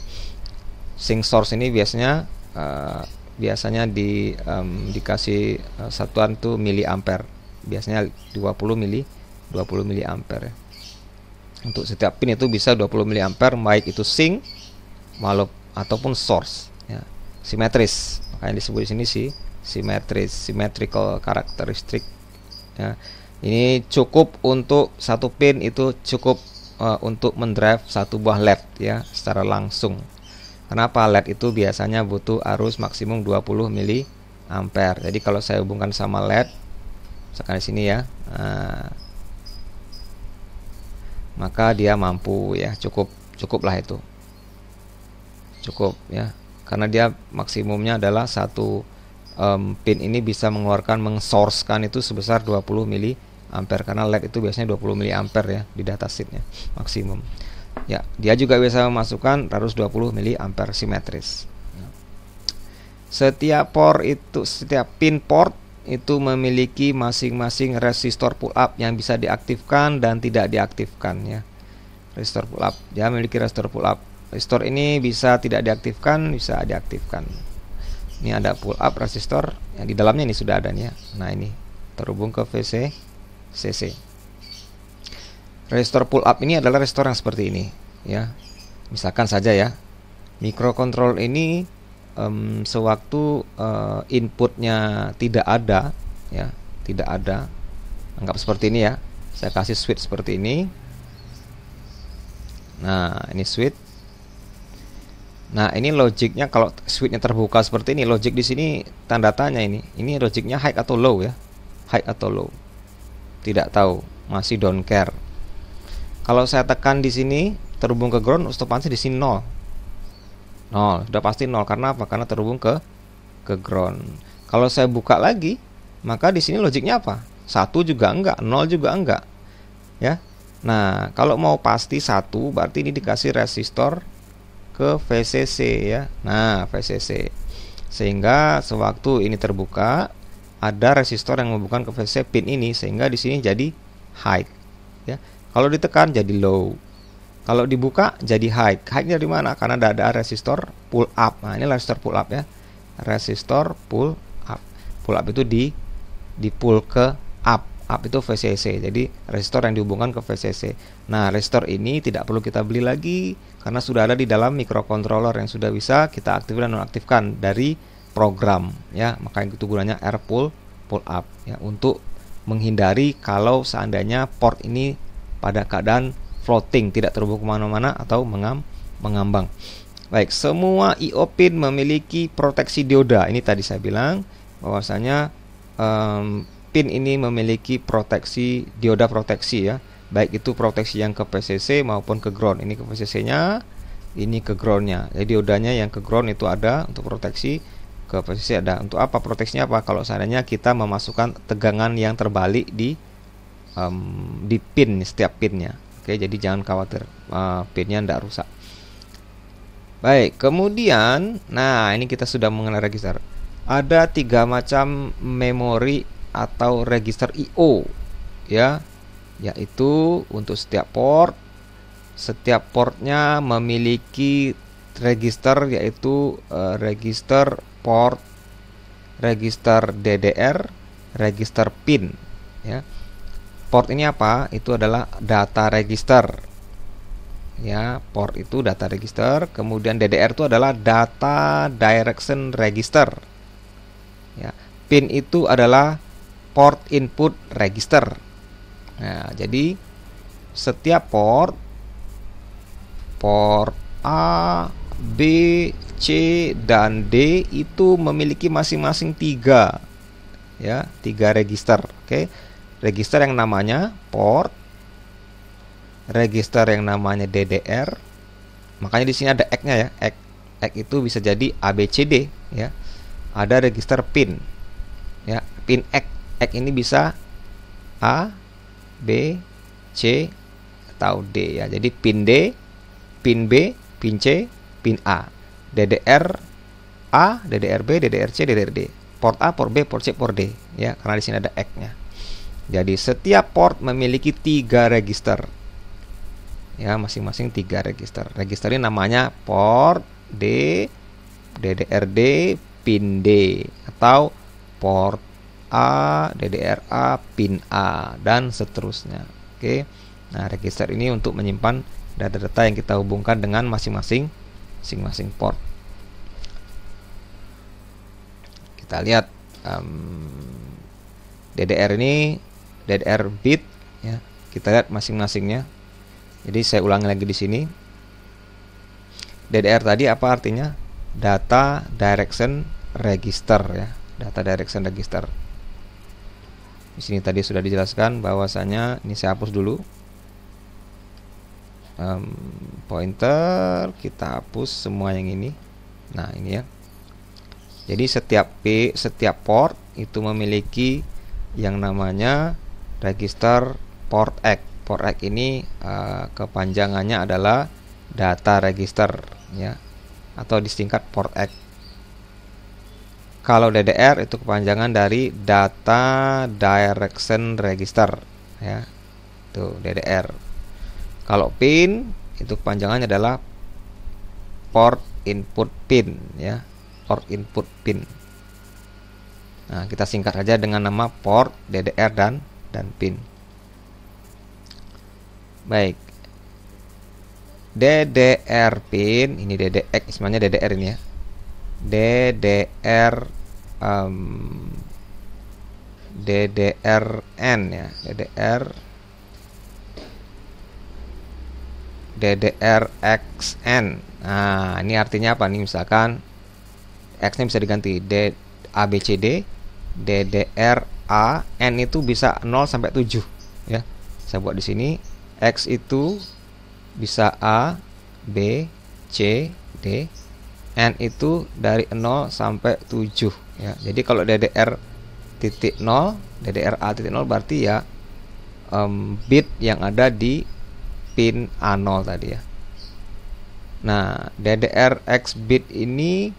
Sing source ini biasanya uh, biasanya di um, dikasih uh, satuan tuh mili ampere. Biasanya 20 mili 20 mili ampere ya. Untuk setiap pin itu bisa 20 mili ampere baik itu sing maupun ataupun source ya simetris makanya disebut di sini si simetris symmetrical karakteristik ya. ini cukup untuk satu pin itu cukup uh, untuk mendrive satu buah led ya secara langsung kenapa led itu biasanya butuh arus maksimum 20 mili ampere jadi kalau saya hubungkan sama led misalkan di sini ya uh, maka dia mampu ya cukup cukup lah itu cukup ya karena dia maksimumnya adalah satu um, pin ini bisa mengeluarkan mengsourcekan itu sebesar 20 mili ampere karena LED itu biasanya 20 mili ampere ya di datasheetnya maksimum ya dia juga bisa memasukkan 20 mili ampere simetris setiap port itu setiap pin port itu memiliki masing-masing resistor pull up yang bisa diaktifkan dan tidak diaktifkan ya resistor pull up dia memiliki resistor pull up resistor ini bisa tidak diaktifkan bisa diaktifkan ini ada pull up resistor yang di dalamnya ini sudah ada ya nah ini terhubung ke VC CC resistor pull up ini adalah resistor yang seperti ini ya misalkan saja ya mikrokontrol ini um, sewaktu uh, inputnya tidak ada ya tidak ada anggap seperti ini ya saya kasih switch seperti ini nah ini switch Nah, ini logiknya kalau switchnya terbuka seperti ini, logik di sini tanda tanya ini. Ini logiknya high atau low ya? High atau low? Tidak tahu, masih don't care. Kalau saya tekan di sini terhubung ke ground, stopansi di sini nol nol sudah pasti nol karena apa? Karena terhubung ke ke ground. Kalau saya buka lagi, maka di sini logiknya apa? Satu juga enggak, nol juga enggak. Ya. Nah, kalau mau pasti satu berarti ini dikasih resistor ke VCC ya. Nah, VCC. Sehingga sewaktu ini terbuka, ada resistor yang menghubungkan ke VCC pin ini sehingga di sini jadi high ya. Kalau ditekan jadi low. Kalau dibuka jadi high. High dari mana? Karena ada, ada resistor pull up. Nah, ini resistor pull up ya. Resistor pull up. Pull up itu di di pull ke up up itu VCC jadi resistor yang dihubungkan ke VCC nah resistor ini tidak perlu kita beli lagi karena sudah ada di dalam microcontroller yang sudah bisa kita aktifkan dan nonaktifkan dari program ya maka itu gunanya air pull pull up ya untuk menghindari kalau seandainya port ini pada keadaan floating tidak terhubung kemana-mana atau mengam mengambang baik semua IO pin memiliki proteksi dioda ini tadi saya bilang bahwasanya um, mmm, pin ini memiliki proteksi dioda proteksi ya baik itu proteksi yang ke PCC maupun ke ground ini ke PCC nya ini ke groundnya jadi diodanya yang ke ground itu ada untuk proteksi ke PCC ada untuk apa proteksinya apa kalau seandainya kita memasukkan tegangan yang terbalik di um, di pin setiap pinnya oke jadi jangan khawatir uh, pinnya tidak rusak baik kemudian nah ini kita sudah mengenai register ada tiga macam memori atau register IO ya yaitu untuk setiap port setiap portnya memiliki register yaitu uh, register port register DDR register pin ya port ini apa itu adalah data register ya port itu data register kemudian DDR itu adalah data direction register ya pin itu adalah port input register Nah, jadi setiap port port A, B, C dan D itu memiliki masing-masing tiga ya, tiga register. Oke. Register yang namanya port register yang namanya DDR. Makanya di sini ada X-nya ya. X X itu bisa jadi ABCD ya. Ada register pin. Ya, pin X. X ini bisa A, B, C atau D ya. Jadi pin D, pin B, pin C, pin A. DDR A, DDRB, DDRC, DDRD. Port A, port B, port C, port D ya, karena di sini ada X-nya. Jadi setiap port memiliki tiga register. Ya, masing-masing tiga register. Register ini namanya port D, DDRD, pin D atau port A, DDR A, PIN A dan seterusnya. Oke. Nah, register ini untuk menyimpan data-data yang kita hubungkan dengan masing-masing masing-masing port. Kita lihat um, DDR ini DDR bit ya. Kita lihat masing-masingnya. Jadi saya ulangi lagi di sini. DDR tadi apa artinya? Data Direction Register ya. Data Direction Register di sini tadi sudah dijelaskan bahwasanya ini saya hapus dulu. Um, pointer kita hapus semua yang ini. Nah, ini ya. Jadi setiap P, setiap port itu memiliki yang namanya register port X. Port X ini uh, kepanjangannya adalah data register ya atau disingkat port X. Kalau DDR itu kepanjangan dari Data Direction Register ya. Itu DDR. Kalau PIN itu kepanjangannya adalah port input pin ya, port input pin. Nah, kita singkat aja dengan nama port DDR dan dan pin. Baik. DDR pin, ini DDX, namanya DDR ini ya. DDR um, DDRN ya DDR DDRXN nah ini artinya apa nih misalkan X nya bisa diganti D ABCD DDR A N itu bisa 0 sampai 7 ya saya buat di sini X itu bisa A B C D N itu dari 0 sampai 7 ya jadi kalau DDR titik nol DDR A titik nol berarti ya um, bit yang ada di pin A0 tadi ya nah DDR X bit ini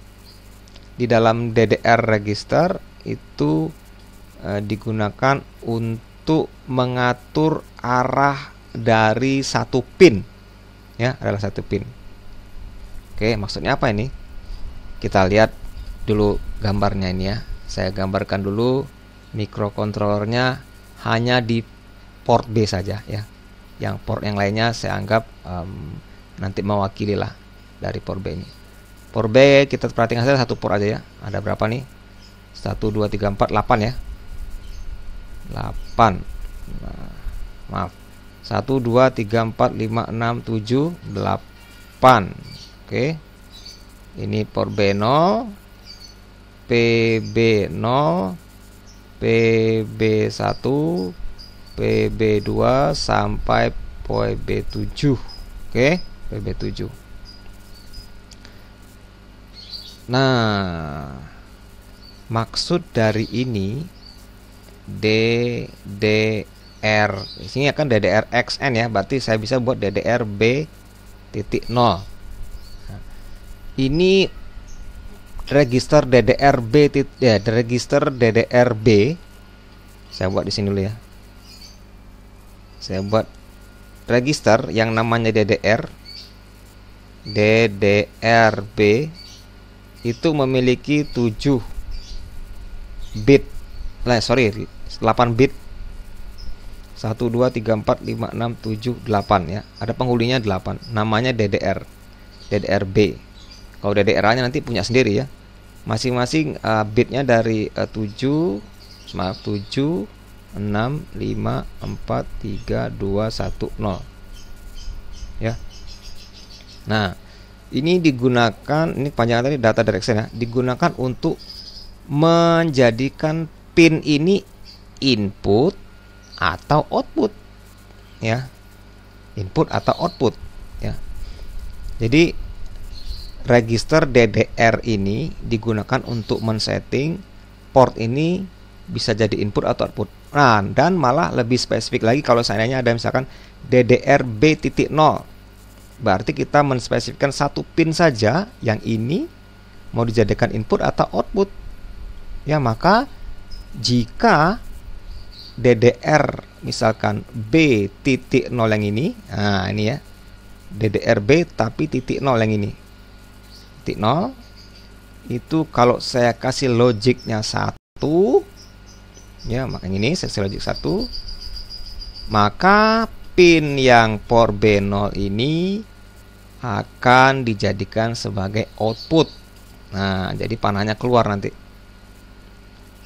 di dalam DDR register itu e, digunakan untuk mengatur arah dari satu pin ya adalah satu pin oke maksudnya apa ini kita lihat dulu gambarnya ini ya saya gambarkan dulu mikrokontrolernya hanya di port B saja ya yang port yang lainnya saya anggap um, nanti mewakili lah dari port B ini port B kita perhatikan saja satu port aja ya ada berapa nih 1 2 3 4 8 ya 8 nah, maaf 1 2 3 4 5 6 7 8 oke ini port B0 PB0 PB1 PB2 sampai PB7 oke PB7 nah maksud dari ini DDR di sini akan DDR XN ya berarti saya bisa buat DDR B titik 0 nah, ini register DDRB ya register DDRB saya buat di sini dulu ya saya buat register yang namanya DDR DDRB itu memiliki 7 bit lah sorry 8 bit 1 2 3 4 5 6 7 8 ya ada penghulunya 8 namanya DDR DDRB kalau DDRA-nya nanti punya sendiri ya. Masing-masing uh, bitnya dari uh, 7 maaf 7 6 5 4 3 2 1 0. Ya. Nah, ini digunakan ini panjang tadi data direction ya, digunakan untuk menjadikan pin ini input atau output ya input atau output ya jadi register DDR ini digunakan untuk men-setting port ini bisa jadi input atau output. Nah, dan malah lebih spesifik lagi kalau seandainya ada misalkan DDR B.0. Berarti kita menspesifikkan satu pin saja yang ini mau dijadikan input atau output. Ya, maka jika DDR misalkan B nol yang ini, nah ini ya, DDR B tapi titik nol yang ini itu kalau saya kasih logiknya satu ya makanya ini saya kasih logik satu maka pin yang for B0 ini akan dijadikan sebagai output nah jadi panahnya keluar nanti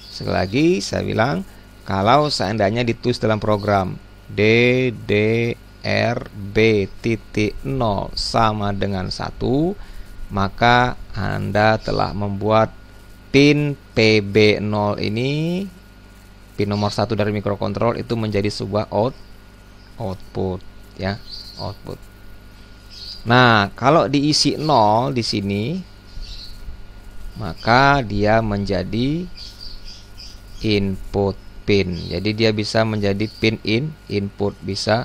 sekali lagi saya bilang kalau seandainya ditulis dalam program D D R B titik 0 sama dengan 1 maka Anda telah membuat pin PB0 ini pin nomor satu dari mikrokontrol itu menjadi sebuah out output ya output. Nah, kalau diisi 0 di sini maka dia menjadi input pin. Jadi dia bisa menjadi pin in input bisa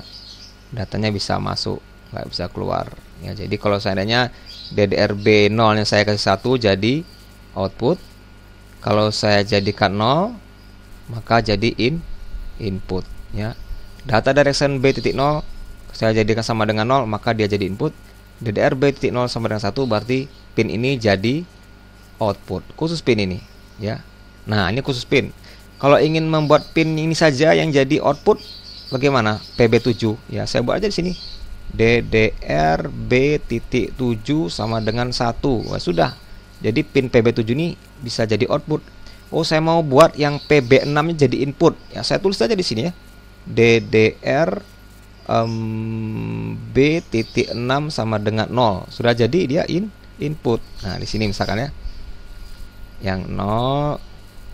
datanya bisa masuk, nggak bisa keluar. Ya, jadi kalau seandainya DDRB 0 yang saya kasih satu jadi output kalau saya jadikan 0 maka jadi in input ya data direction B.0 saya jadikan sama dengan 0 maka dia jadi input DDR B.0 sama dengan 1 berarti pin ini jadi output khusus pin ini ya nah ini khusus pin kalau ingin membuat pin ini saja yang jadi output bagaimana PB7 ya saya buat aja di sini DDR B.7 sama dengan 1 Wah, sudah jadi pin PB7 ini bisa jadi output Oh saya mau buat yang PB6 nya jadi input ya saya tulis aja di sini ya DDR um, B.6 sama dengan 0 sudah jadi dia in input nah di sini misalkan ya yang 0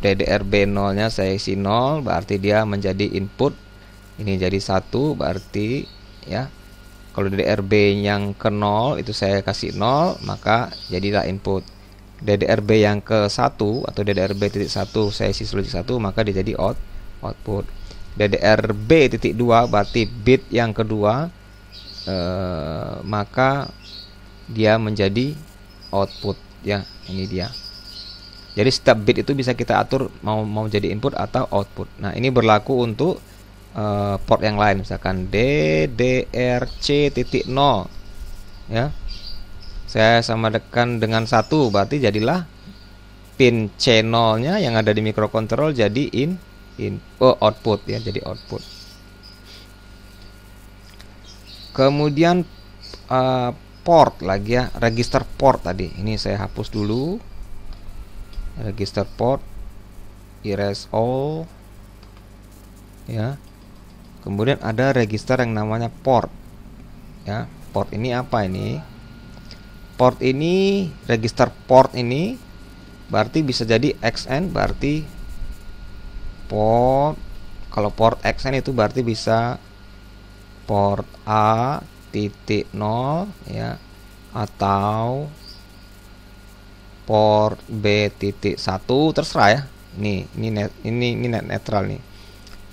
DDR B0 nya saya isi 0 berarti dia menjadi input ini jadi satu berarti ya kalau dari RB yang ke 0 itu saya kasih 0, maka jadilah input. DDRB yang ke 1 atau DDRB titik 1 saya isi seluruh 1 maka dia jadi out, output. DDRB titik 2 berarti bit yang kedua eh, maka dia menjadi output ya ini dia jadi setiap bit itu bisa kita atur mau mau jadi input atau output nah ini berlaku untuk Eh, port yang lain misalkan DDRC titik 0 ya saya sama dekan dengan satu berarti jadilah pin channelnya yang ada di microcontroller jadi in, in oh, output ya jadi output kemudian uh, port lagi ya register port tadi ini saya hapus dulu register port erase all ya kemudian ada register yang namanya port ya port ini apa ini port ini register port ini berarti bisa jadi xn berarti port kalau port xn itu berarti bisa port a titik 0 ya atau port b titik 1 terserah ya nih ini net, ini ini net netral nih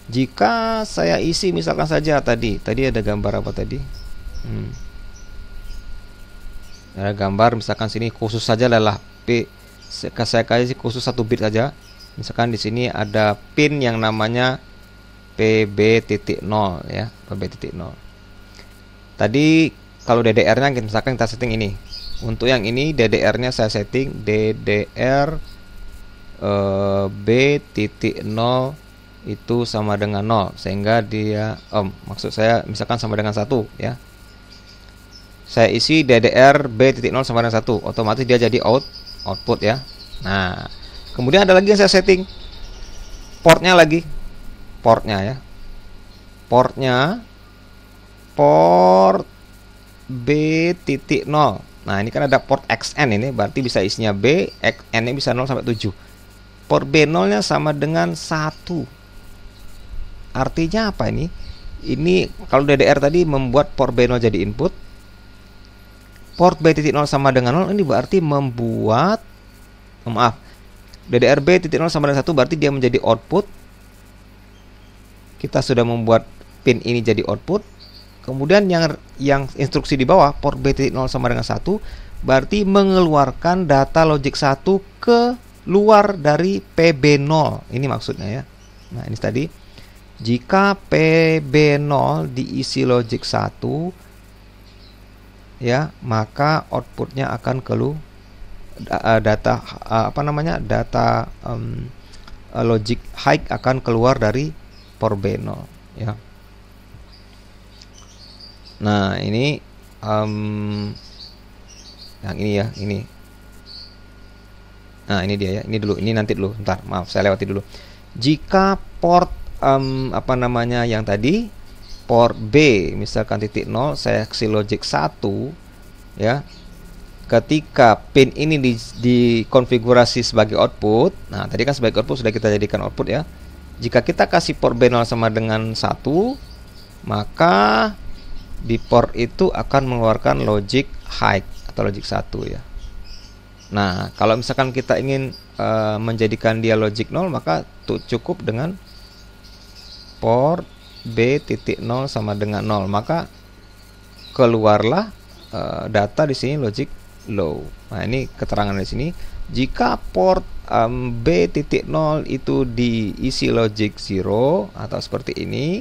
jika saya isi misalkan saja tadi tadi ada gambar apa tadi hmm. ada gambar misalkan sini khusus saja lah p saya kasih khusus satu bit saja misalkan di sini ada pin yang namanya pb.0 ya pb.0 tadi kalau DDR nya misalkan kita setting ini untuk yang ini DDR nya saya setting DDR eh, 0 itu sama dengan 0 sehingga dia oh, maksud saya misalkan sama dengan 1 ya saya isi DDR B.0 sama dengan 1 otomatis dia jadi out output ya nah kemudian ada lagi yang saya setting portnya lagi portnya ya portnya port B.0 nah ini kan ada port XN ini berarti bisa isinya B XN nya bisa 0 sampai 7 port B0 nya sama dengan 1 Artinya apa ini? Ini kalau DDR tadi membuat port B0 jadi input, port B.0 sama dengan 0 ini berarti membuat oh maaf, DDR B.0 sama dengan 1 berarti dia menjadi output. Kita sudah membuat pin ini jadi output. Kemudian yang yang instruksi di bawah port B.0 sama dengan 1 berarti mengeluarkan data logic 1 ke luar dari PB0. Ini maksudnya ya. Nah, ini tadi jika PB0 diisi logik 1 ya, maka outputnya akan keluar eh, data eh, apa namanya? data um, eh, logik high akan keluar dari for B0 ya. Nah, ini um, yang ini ya, ini. Nah, ini dia ya. Ini dulu, ini nanti dulu. ntar maaf, saya lewati dulu. Jika port um, apa namanya yang tadi port B misalkan titik 0 seleksi logic 1 ya ketika pin ini di, dikonfigurasi sebagai output nah tadi kan sebagai output sudah kita jadikan output ya jika kita kasih port B0 sama dengan 1 maka di port itu akan mengeluarkan logic high atau logic 1 ya nah kalau misalkan kita ingin uh, menjadikan dia logic 0 maka cukup dengan port B.0 sama dengan 0 maka keluarlah uh, data di sini logic low. Nah, ini keterangan di sini jika port um, B.0 itu diisi logic 0 atau seperti ini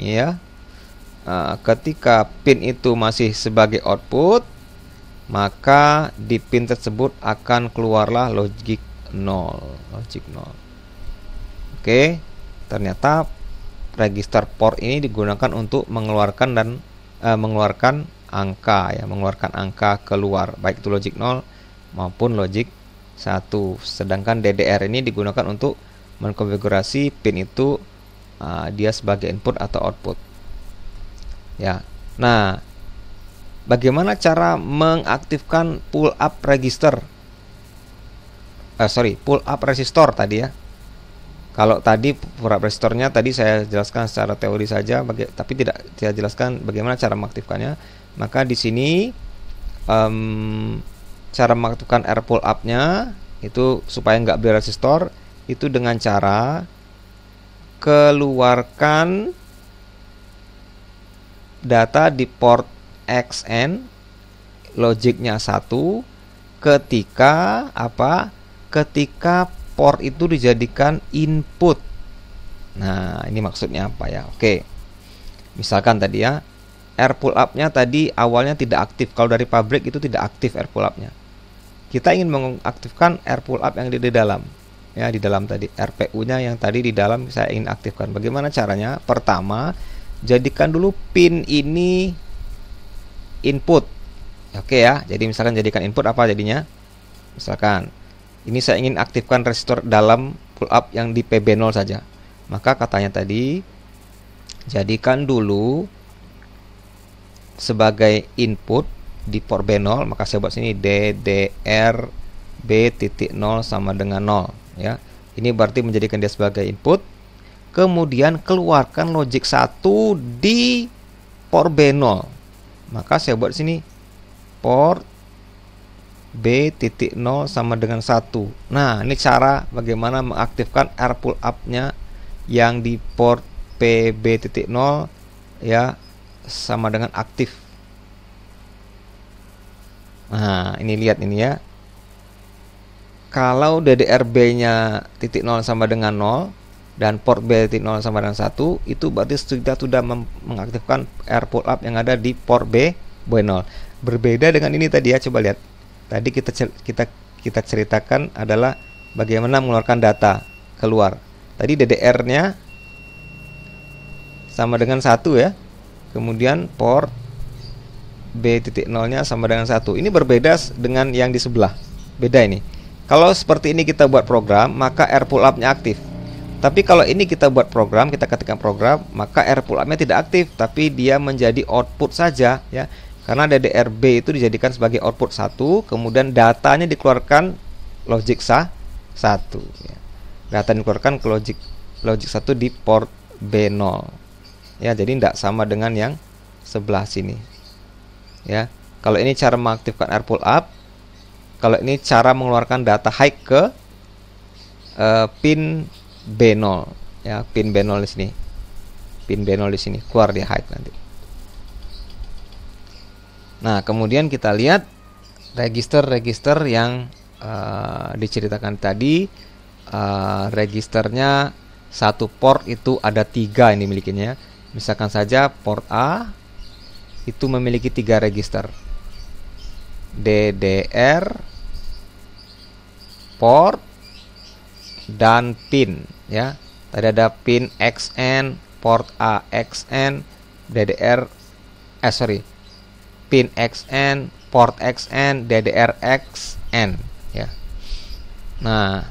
ya. Uh, ketika pin itu masih sebagai output maka di pin tersebut akan keluarlah logic 0, logic 0. Oke. Okay ternyata register port ini digunakan untuk mengeluarkan dan e, mengeluarkan angka ya mengeluarkan angka keluar baik itu logic 0 maupun logic 1 sedangkan DDR ini digunakan untuk mengkonfigurasi pin itu uh, dia sebagai input atau output ya nah bagaimana cara mengaktifkan pull up register uh, sorry pull up resistor tadi ya kalau tadi beberapa resistornya tadi saya jelaskan secara teori saja, baga- tapi tidak saya jelaskan bagaimana cara mengaktifkannya. Maka di sini um, cara mengaktifkan air pull up-nya itu supaya nggak beli resistor itu dengan cara keluarkan data di port XN logiknya satu ketika apa ketika port itu dijadikan input. Nah, ini maksudnya apa ya? Oke. Misalkan tadi ya, air pull up-nya tadi awalnya tidak aktif. Kalau dari pabrik itu tidak aktif air pull up-nya. Kita ingin mengaktifkan air pull up yang di, di dalam. Ya, di dalam tadi RPU-nya yang tadi di dalam saya ingin aktifkan. Bagaimana caranya? Pertama, jadikan dulu pin ini input. Oke ya. Jadi misalkan jadikan input apa jadinya? Misalkan ini saya ingin aktifkan resistor dalam pull up yang di PB0 saja. Maka katanya tadi jadikan dulu sebagai input di port B0, maka saya buat sini DDR B.0 sama dengan 0 ya. Ini berarti menjadikan dia sebagai input. Kemudian keluarkan logic 1 di port B0. Maka saya buat sini port B titik nol sama dengan 1 Nah ini cara bagaimana mengaktifkan air pull up nya yang di port PB titik nol ya sama dengan aktif Nah ini lihat ini ya Kalau DDRB nya titik 0 sama dengan 0 dan port B titik nol sama dengan 1 itu berarti sudah sudah mengaktifkan air pull up yang ada di port B b berbeda dengan ini tadi ya coba lihat tadi kita kita kita ceritakan adalah bagaimana mengeluarkan data keluar. Tadi DDR-nya sama dengan satu ya. Kemudian port b B.0-nya sama dengan satu. Ini berbeda dengan yang di sebelah. Beda ini. Kalau seperti ini kita buat program, maka air pull up-nya aktif. Tapi kalau ini kita buat program, kita ketikkan program, maka air pull up-nya tidak aktif, tapi dia menjadi output saja ya. Karena DDRB itu dijadikan sebagai output satu, kemudian datanya dikeluarkan logic sa 1. Ya. Data dikeluarkan ke logic logic 1 di port B0. Ya, jadi tidak sama dengan yang sebelah sini. Ya. Kalau ini cara mengaktifkan pull up, kalau ini cara mengeluarkan data high ke uh, pin B0 ya, pin B0 di sini. Pin B0 di sini keluar dia high nanti. Nah, kemudian kita lihat register-register yang uh, diceritakan tadi. Uh, registernya satu port itu ada tiga ini dimilikinya. Misalkan saja port A itu memiliki tiga register. DDR, port, dan pin. Ya, tadi ada pin XN, port A XN, DDR, eh sorry, pin XN, port XN, DDR XN ya. Nah,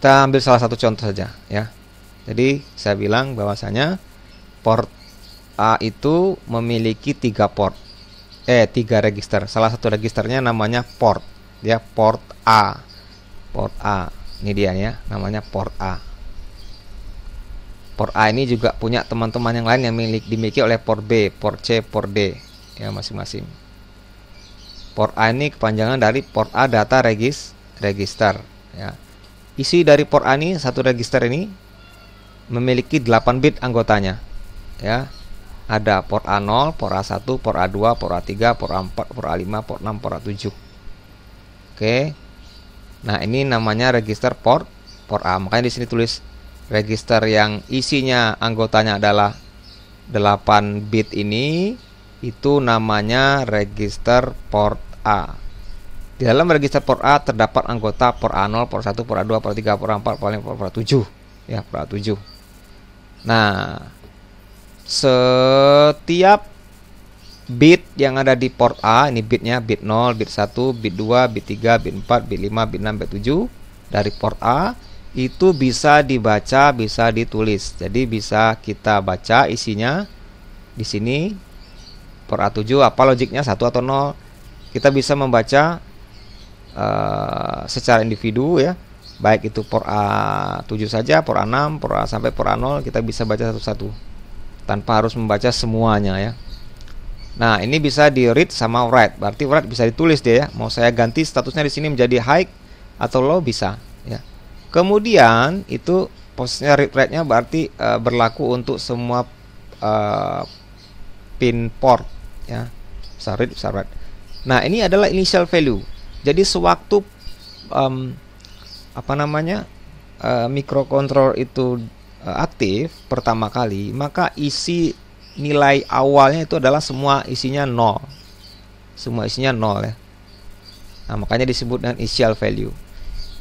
kita ambil salah satu contoh saja ya. Jadi saya bilang bahwasanya port A itu memiliki tiga port eh tiga register. Salah satu registernya namanya port ya port A. Port A. Ini dia ya, namanya port A. Port A ini juga punya teman-teman yang lain yang milik dimiliki oleh port B, port C, port D ya masing-masing. Port A ini kepanjangan dari port A data regis register ya. Isi dari port A ini satu register ini memiliki 8 bit anggotanya ya. Ada port A0, port A1, port A2, port A3, port A4, port A5, port a 6, port A7. Oke. Nah, ini namanya register port port A. Makanya di sini tulis register yang isinya anggotanya adalah 8 bit ini itu namanya register port A. Di dalam register port A terdapat anggota port A0, port 1, port A2, port 3, port A4, port 5, port, port A7 ya, port A7. Nah, setiap bit yang ada di port A ini bitnya bit 0, bit 1, bit 2, bit 3, bit 4, bit 5, bit 6, bit 7 dari port A itu bisa dibaca, bisa ditulis. Jadi bisa kita baca isinya di sini per A7 apa logiknya 1 atau 0. Kita bisa membaca uh, secara individu ya. Baik itu per A7 saja, per A6, per A sampai per A0 kita bisa baca satu-satu tanpa harus membaca semuanya ya. Nah, ini bisa di read sama write. Berarti write bisa ditulis dia ya. Mau saya ganti statusnya di sini menjadi high atau low bisa ya. Kemudian itu posnya read write-nya berarti uh, berlaku untuk semua uh, pin port ya. syarat read, Nah, ini adalah initial value. Jadi sewaktu um, apa namanya? Uh, eh, mikrokontrol itu uh, aktif pertama kali, maka isi nilai awalnya itu adalah semua isinya nol. Semua isinya nol ya. Nah, makanya disebut dengan initial value.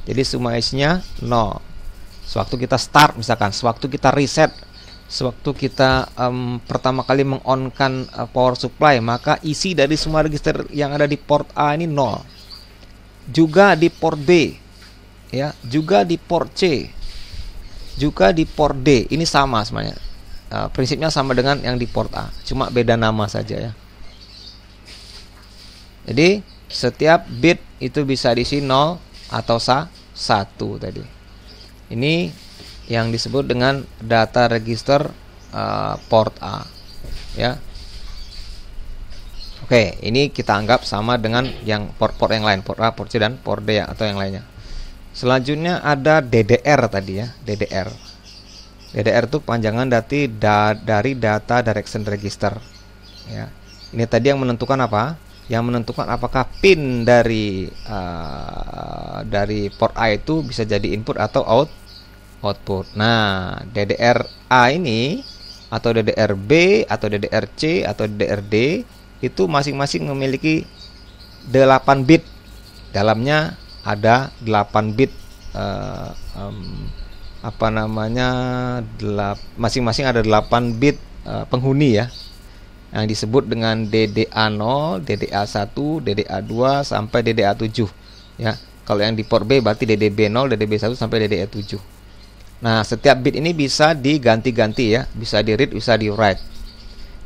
Jadi semua isinya 0. Sewaktu kita start misalkan, sewaktu kita reset, sewaktu kita um, pertama kali mengonkan uh, power supply, maka isi dari semua register yang ada di port A ini 0. Juga di port B, ya, juga di port C, juga di port D. Ini sama sebenarnya. Uh, prinsipnya sama dengan yang di port A, cuma beda nama saja ya. Jadi setiap bit itu bisa diisi 0 atau sa satu tadi. Ini yang disebut dengan data register uh, port A, ya. Oke, ini kita anggap sama dengan yang port-port yang lain, port A, port C dan port D ya, atau yang lainnya. Selanjutnya ada DDR tadi ya, DDR. DDR itu panjangan dari dari data direction register. Ya. Ini tadi yang menentukan apa? yang menentukan apakah pin dari uh, dari port A itu bisa jadi input atau out output. Nah, DDR-A ini atau DDR-B atau DDR-C atau DDR-D itu masing-masing memiliki 8 bit. Dalamnya ada 8 bit uh, um, apa namanya? Masing-masing ada 8 bit uh, penghuni ya yang disebut dengan DDA0, DDA1, DDA2 sampai DDA7 ya. Kalau yang di port B berarti DDB0, DDB1 sampai DDA7. Nah, setiap bit ini bisa diganti-ganti ya, bisa di read, bisa di write.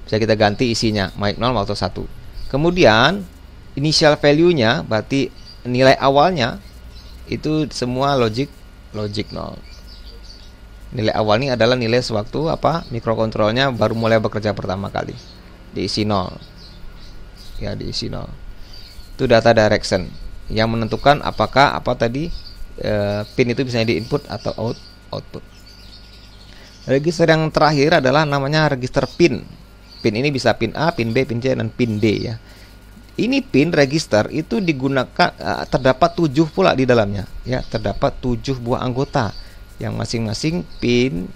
Bisa kita ganti isinya, mic 0 atau 1. Kemudian initial value-nya berarti nilai awalnya itu semua logic logic 0. Nilai awal ini adalah nilai sewaktu apa mikrokontrolnya baru mulai bekerja pertama kali diisi nol ya diisi nol itu data direction yang menentukan apakah apa tadi e, pin itu bisa di input atau out output register yang terakhir adalah namanya register pin pin ini bisa pin A pin B pin C dan pin D ya ini pin register itu digunakan eh, terdapat tujuh pula di dalamnya ya terdapat tujuh buah anggota yang masing-masing pin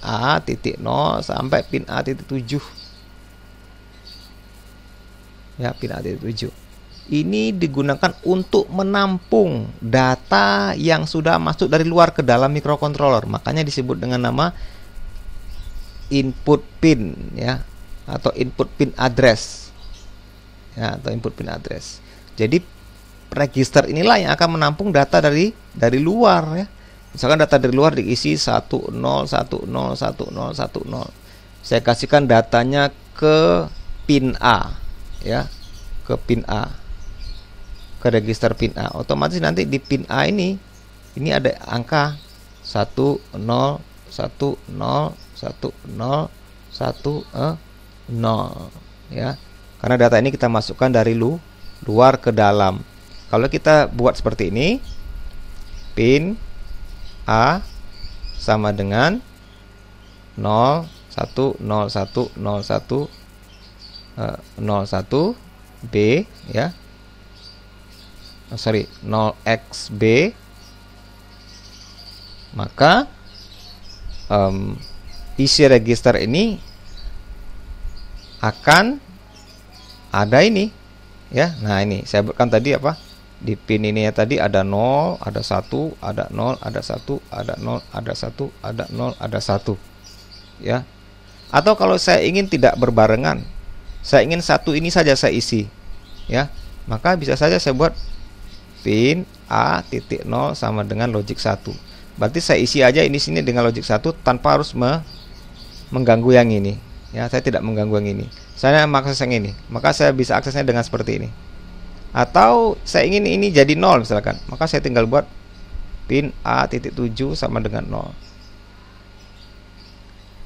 A titik 0 sampai pin A titik tujuh ya piranti 7 ini digunakan untuk menampung data yang sudah masuk dari luar ke dalam mikrokontroler makanya disebut dengan nama input pin ya atau input pin address ya atau input pin address jadi register inilah yang akan menampung data dari dari luar ya misalkan data dari luar diisi 10101010 saya kasihkan datanya ke pin A ya ke pin A ke register pin A otomatis nanti di pin A ini ini ada angka 1 0 1 0 1 0 1 eh, 0 ya karena data ini kita masukkan dari lu luar ke dalam kalau kita buat seperti ini pin A sama dengan 0 1 0 1 0 1 01 eh, B ya oh, sorry 0xB maka um, isi register ini akan ada ini ya nah ini saya berikan tadi apa di pin ini ya tadi ada 0 ada 1 ada 0 ada 1 ada 0 ada 1 ada 0 ada 1 ya atau kalau saya ingin tidak berbarengan saya ingin satu ini saja saya isi ya maka bisa saja saya buat pin a titik nol sama dengan logik satu. berarti saya isi aja ini sini dengan logik satu tanpa harus me mengganggu yang ini ya saya tidak mengganggu yang ini saya mengakses yang ini maka saya bisa aksesnya dengan seperti ini atau saya ingin ini jadi nol misalkan maka saya tinggal buat pin a titik tujuh sama dengan nol.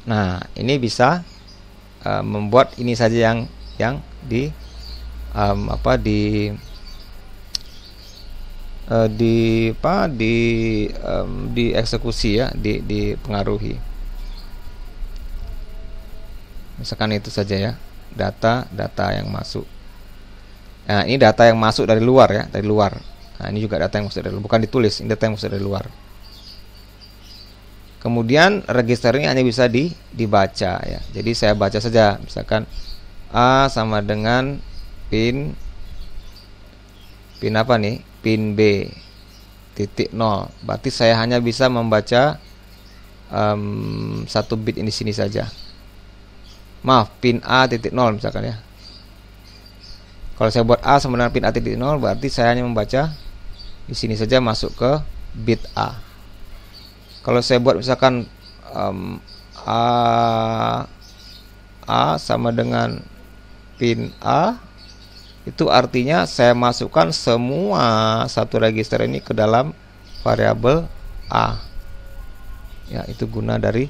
nah ini bisa uh, membuat ini saja yang yang di um, apa di uh, di apa di um, dieksekusi ya di dipengaruhi misalkan itu saja ya data data yang masuk nah ini data yang masuk dari luar ya dari luar nah ini juga data yang masuk dari luar bukan ditulis ini data yang masuk dari luar Kemudian registernya hanya bisa di, dibaca ya. Jadi saya baca saja misalkan A sama dengan pin pin apa nih? Pin B titik 0. Berarti saya hanya bisa membaca um, satu bit ini sini saja. Maaf, pin A titik 0 misalkan ya. Kalau saya buat A sama dengan pin A titik 0 berarti saya hanya membaca di sini saja masuk ke bit A kalau saya buat misalkan um, A A sama dengan pin A itu artinya saya masukkan semua satu register ini ke dalam variabel A ya itu guna dari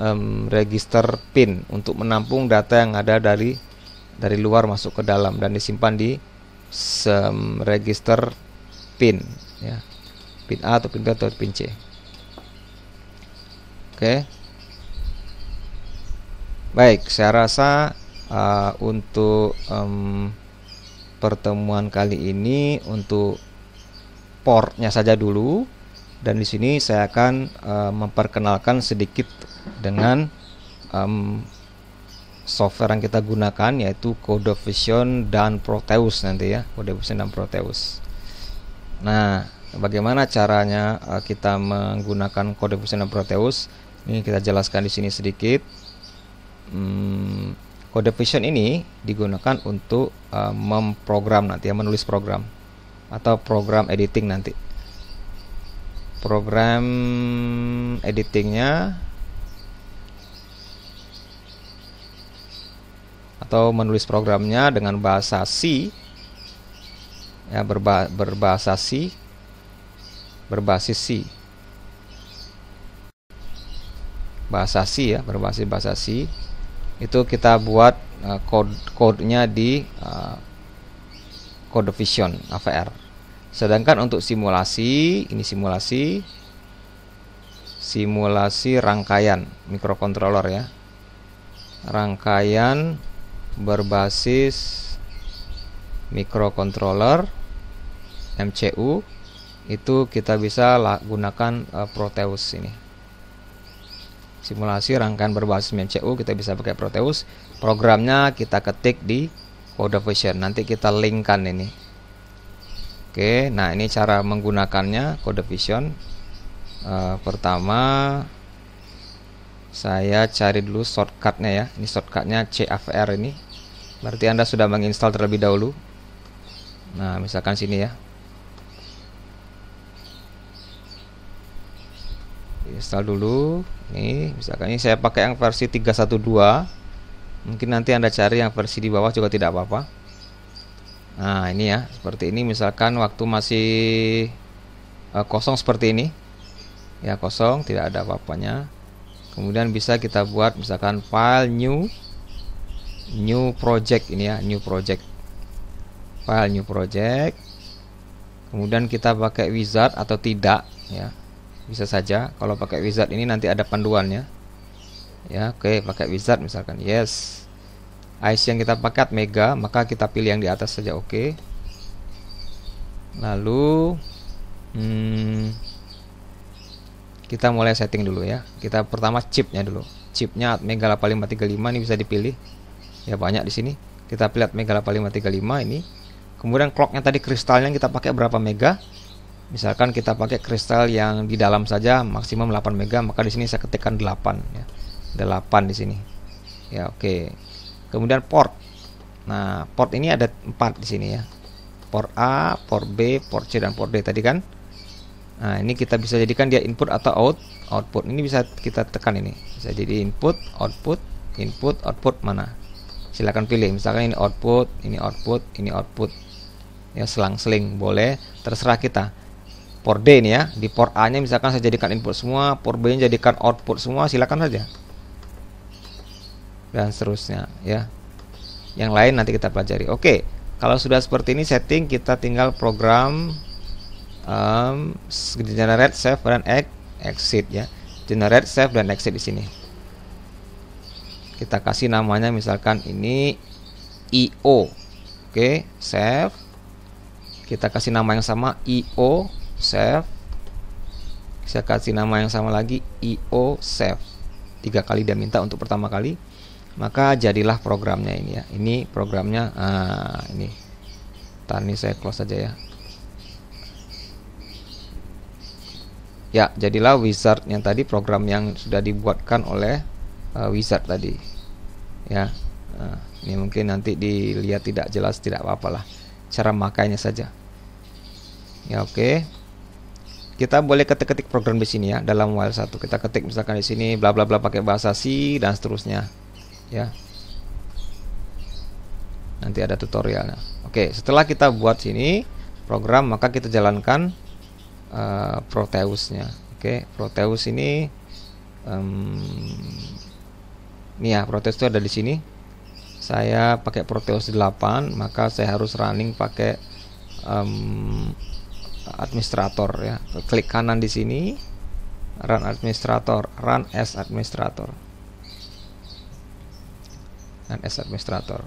um, register pin untuk menampung data yang ada dari dari luar masuk ke dalam dan disimpan di sem register pin ya pin A atau pin B atau pin C Oke. Baik, saya rasa uh, untuk um, pertemuan kali ini untuk portnya saja dulu dan di sini saya akan uh, memperkenalkan sedikit dengan um, software yang kita gunakan yaitu Code Vision dan Proteus nanti ya Code Vision dan Proteus. Nah, bagaimana caranya eh, kita menggunakan Code Vision dan Proteus? Ini kita jelaskan di sini sedikit. Hmm, kode vision ini digunakan untuk uh, memprogram nanti ya, menulis program atau program editing nanti. Program editingnya atau menulis programnya dengan bahasa C ya berba berbahasa C berbasis C bahasa C ya berbasis bahasa C itu kita buat uh, kode kodenya di uh, kode vision AVR sedangkan untuk simulasi ini simulasi simulasi rangkaian mikrokontroler ya rangkaian berbasis mikrokontroler MCU itu kita bisa gunakan uh, Proteus ini simulasi rangkaian berbasis MCU kita bisa pakai Proteus programnya kita ketik di kode Vision nanti kita linkkan ini Oke nah ini cara menggunakannya kode Vision e, pertama saya cari dulu shortcutnya ya ini shortcutnya CFR ini berarti anda sudah menginstal terlebih dahulu nah misalkan sini ya install dulu nih misalkan ini saya pakai yang versi 312 mungkin nanti anda cari yang versi di bawah juga tidak apa-apa nah ini ya seperti ini misalkan waktu masih uh, kosong seperti ini ya kosong tidak ada apa-apanya kemudian bisa kita buat misalkan file new new project ini ya new project file new project kemudian kita pakai wizard atau tidak ya bisa saja kalau pakai wizard ini nanti ada panduannya ya oke okay, pakai wizard misalkan yes ice yang kita pakai mega maka kita pilih yang di atas saja oke okay. lalu hmm, kita mulai setting dulu ya kita pertama chipnya dulu chipnya mega 8535 ini bisa dipilih ya banyak di sini kita pilih mega 8535 ini kemudian clocknya tadi kristalnya kita pakai berapa mega misalkan kita pakai kristal yang di dalam saja maksimum 8 mega maka di sini saya ketikkan 8 ya 8 di sini ya oke okay. kemudian port nah port ini ada 4 di sini ya port A port B port C dan port D tadi kan nah ini kita bisa jadikan dia input atau out output ini bisa kita tekan ini bisa jadi input output input output mana silahkan pilih misalkan ini output ini output ini output ya selang-seling boleh terserah kita port D ini ya di port A nya misalkan saya jadikan input semua port B nya jadikan output semua silakan saja dan seterusnya ya yang lain nanti kita pelajari oke kalau sudah seperti ini setting kita tinggal program um, generate save dan exit ya generate save dan exit di sini kita kasih namanya misalkan ini IO oke save kita kasih nama yang sama IO save saya kasih nama yang sama lagi io save tiga kali dia minta untuk pertama kali maka jadilah programnya ini ya ini programnya ah, ini tani saya close saja ya ya jadilah wizard yang tadi program yang sudah dibuatkan oleh uh, wizard tadi ya nah, ini mungkin nanti dilihat tidak jelas tidak apa-apalah cara makainya saja ya oke okay kita boleh ketik-ketik program di sini ya dalam while satu kita ketik misalkan di sini bla bla bla pakai bahasa C dan seterusnya ya nanti ada tutorialnya oke setelah kita buat sini program maka kita jalankan uh, Proteusnya oke Proteus ini um, nih ya Proteus itu ada di sini saya pakai Proteus 8 maka saya harus running pakai um, administrator ya. Klik kanan di sini run administrator, run as administrator. Run as administrator.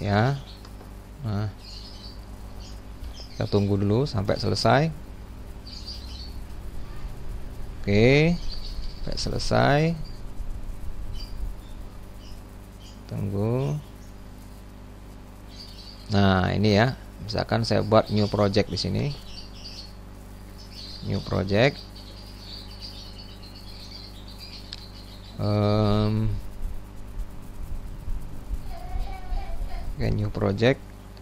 Ya. Nah. Kita tunggu dulu sampai selesai. Oke. Sampai selesai. Tunggu. Nah, ini ya misalkan saya buat new project di sini new project um, okay, new project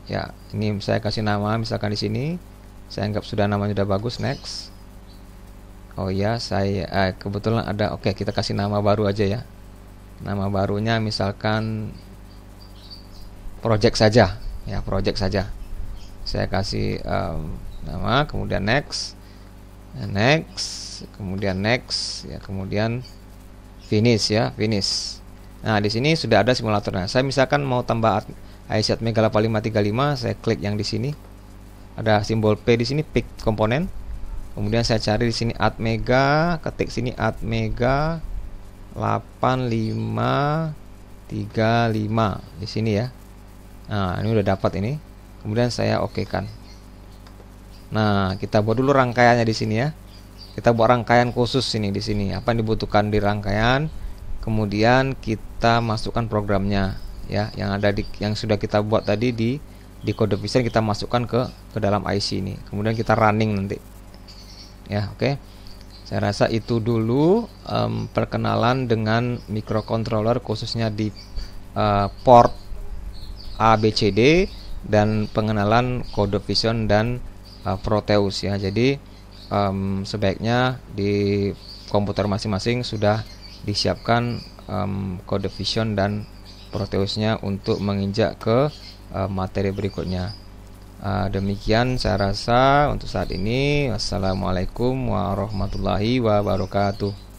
ya ini saya kasih nama misalkan di sini saya anggap sudah namanya sudah bagus next oh iya saya eh, kebetulan ada oke okay, kita kasih nama baru aja ya nama barunya misalkan project saja ya project saja saya kasih um, nama kemudian next next kemudian next ya kemudian finish ya finish nah di sini sudah ada simulatornya saya misalkan mau tambah iSet Mega 8535 saya klik yang di sini ada simbol P di sini pick komponen kemudian saya cari di sini at mega ketik sini at mega 8535 di sini ya nah ini udah dapat ini kemudian saya oke kan nah kita buat dulu rangkaiannya di sini ya kita buat rangkaian khusus ini di sini apa yang dibutuhkan di rangkaian kemudian kita masukkan programnya ya yang ada di yang sudah kita buat tadi di di kode vision kita masukkan ke ke dalam IC ini kemudian kita running nanti ya oke okay. saya rasa itu dulu um, perkenalan dengan microcontroller khususnya di uh, port ABCD dan pengenalan kode vision dan uh, Proteus ya. Jadi um, sebaiknya di komputer masing-masing sudah disiapkan um, kode vision dan Proteusnya untuk menginjak ke uh, materi berikutnya. Uh, demikian saya rasa untuk saat ini. Wassalamualaikum warahmatullahi wabarakatuh.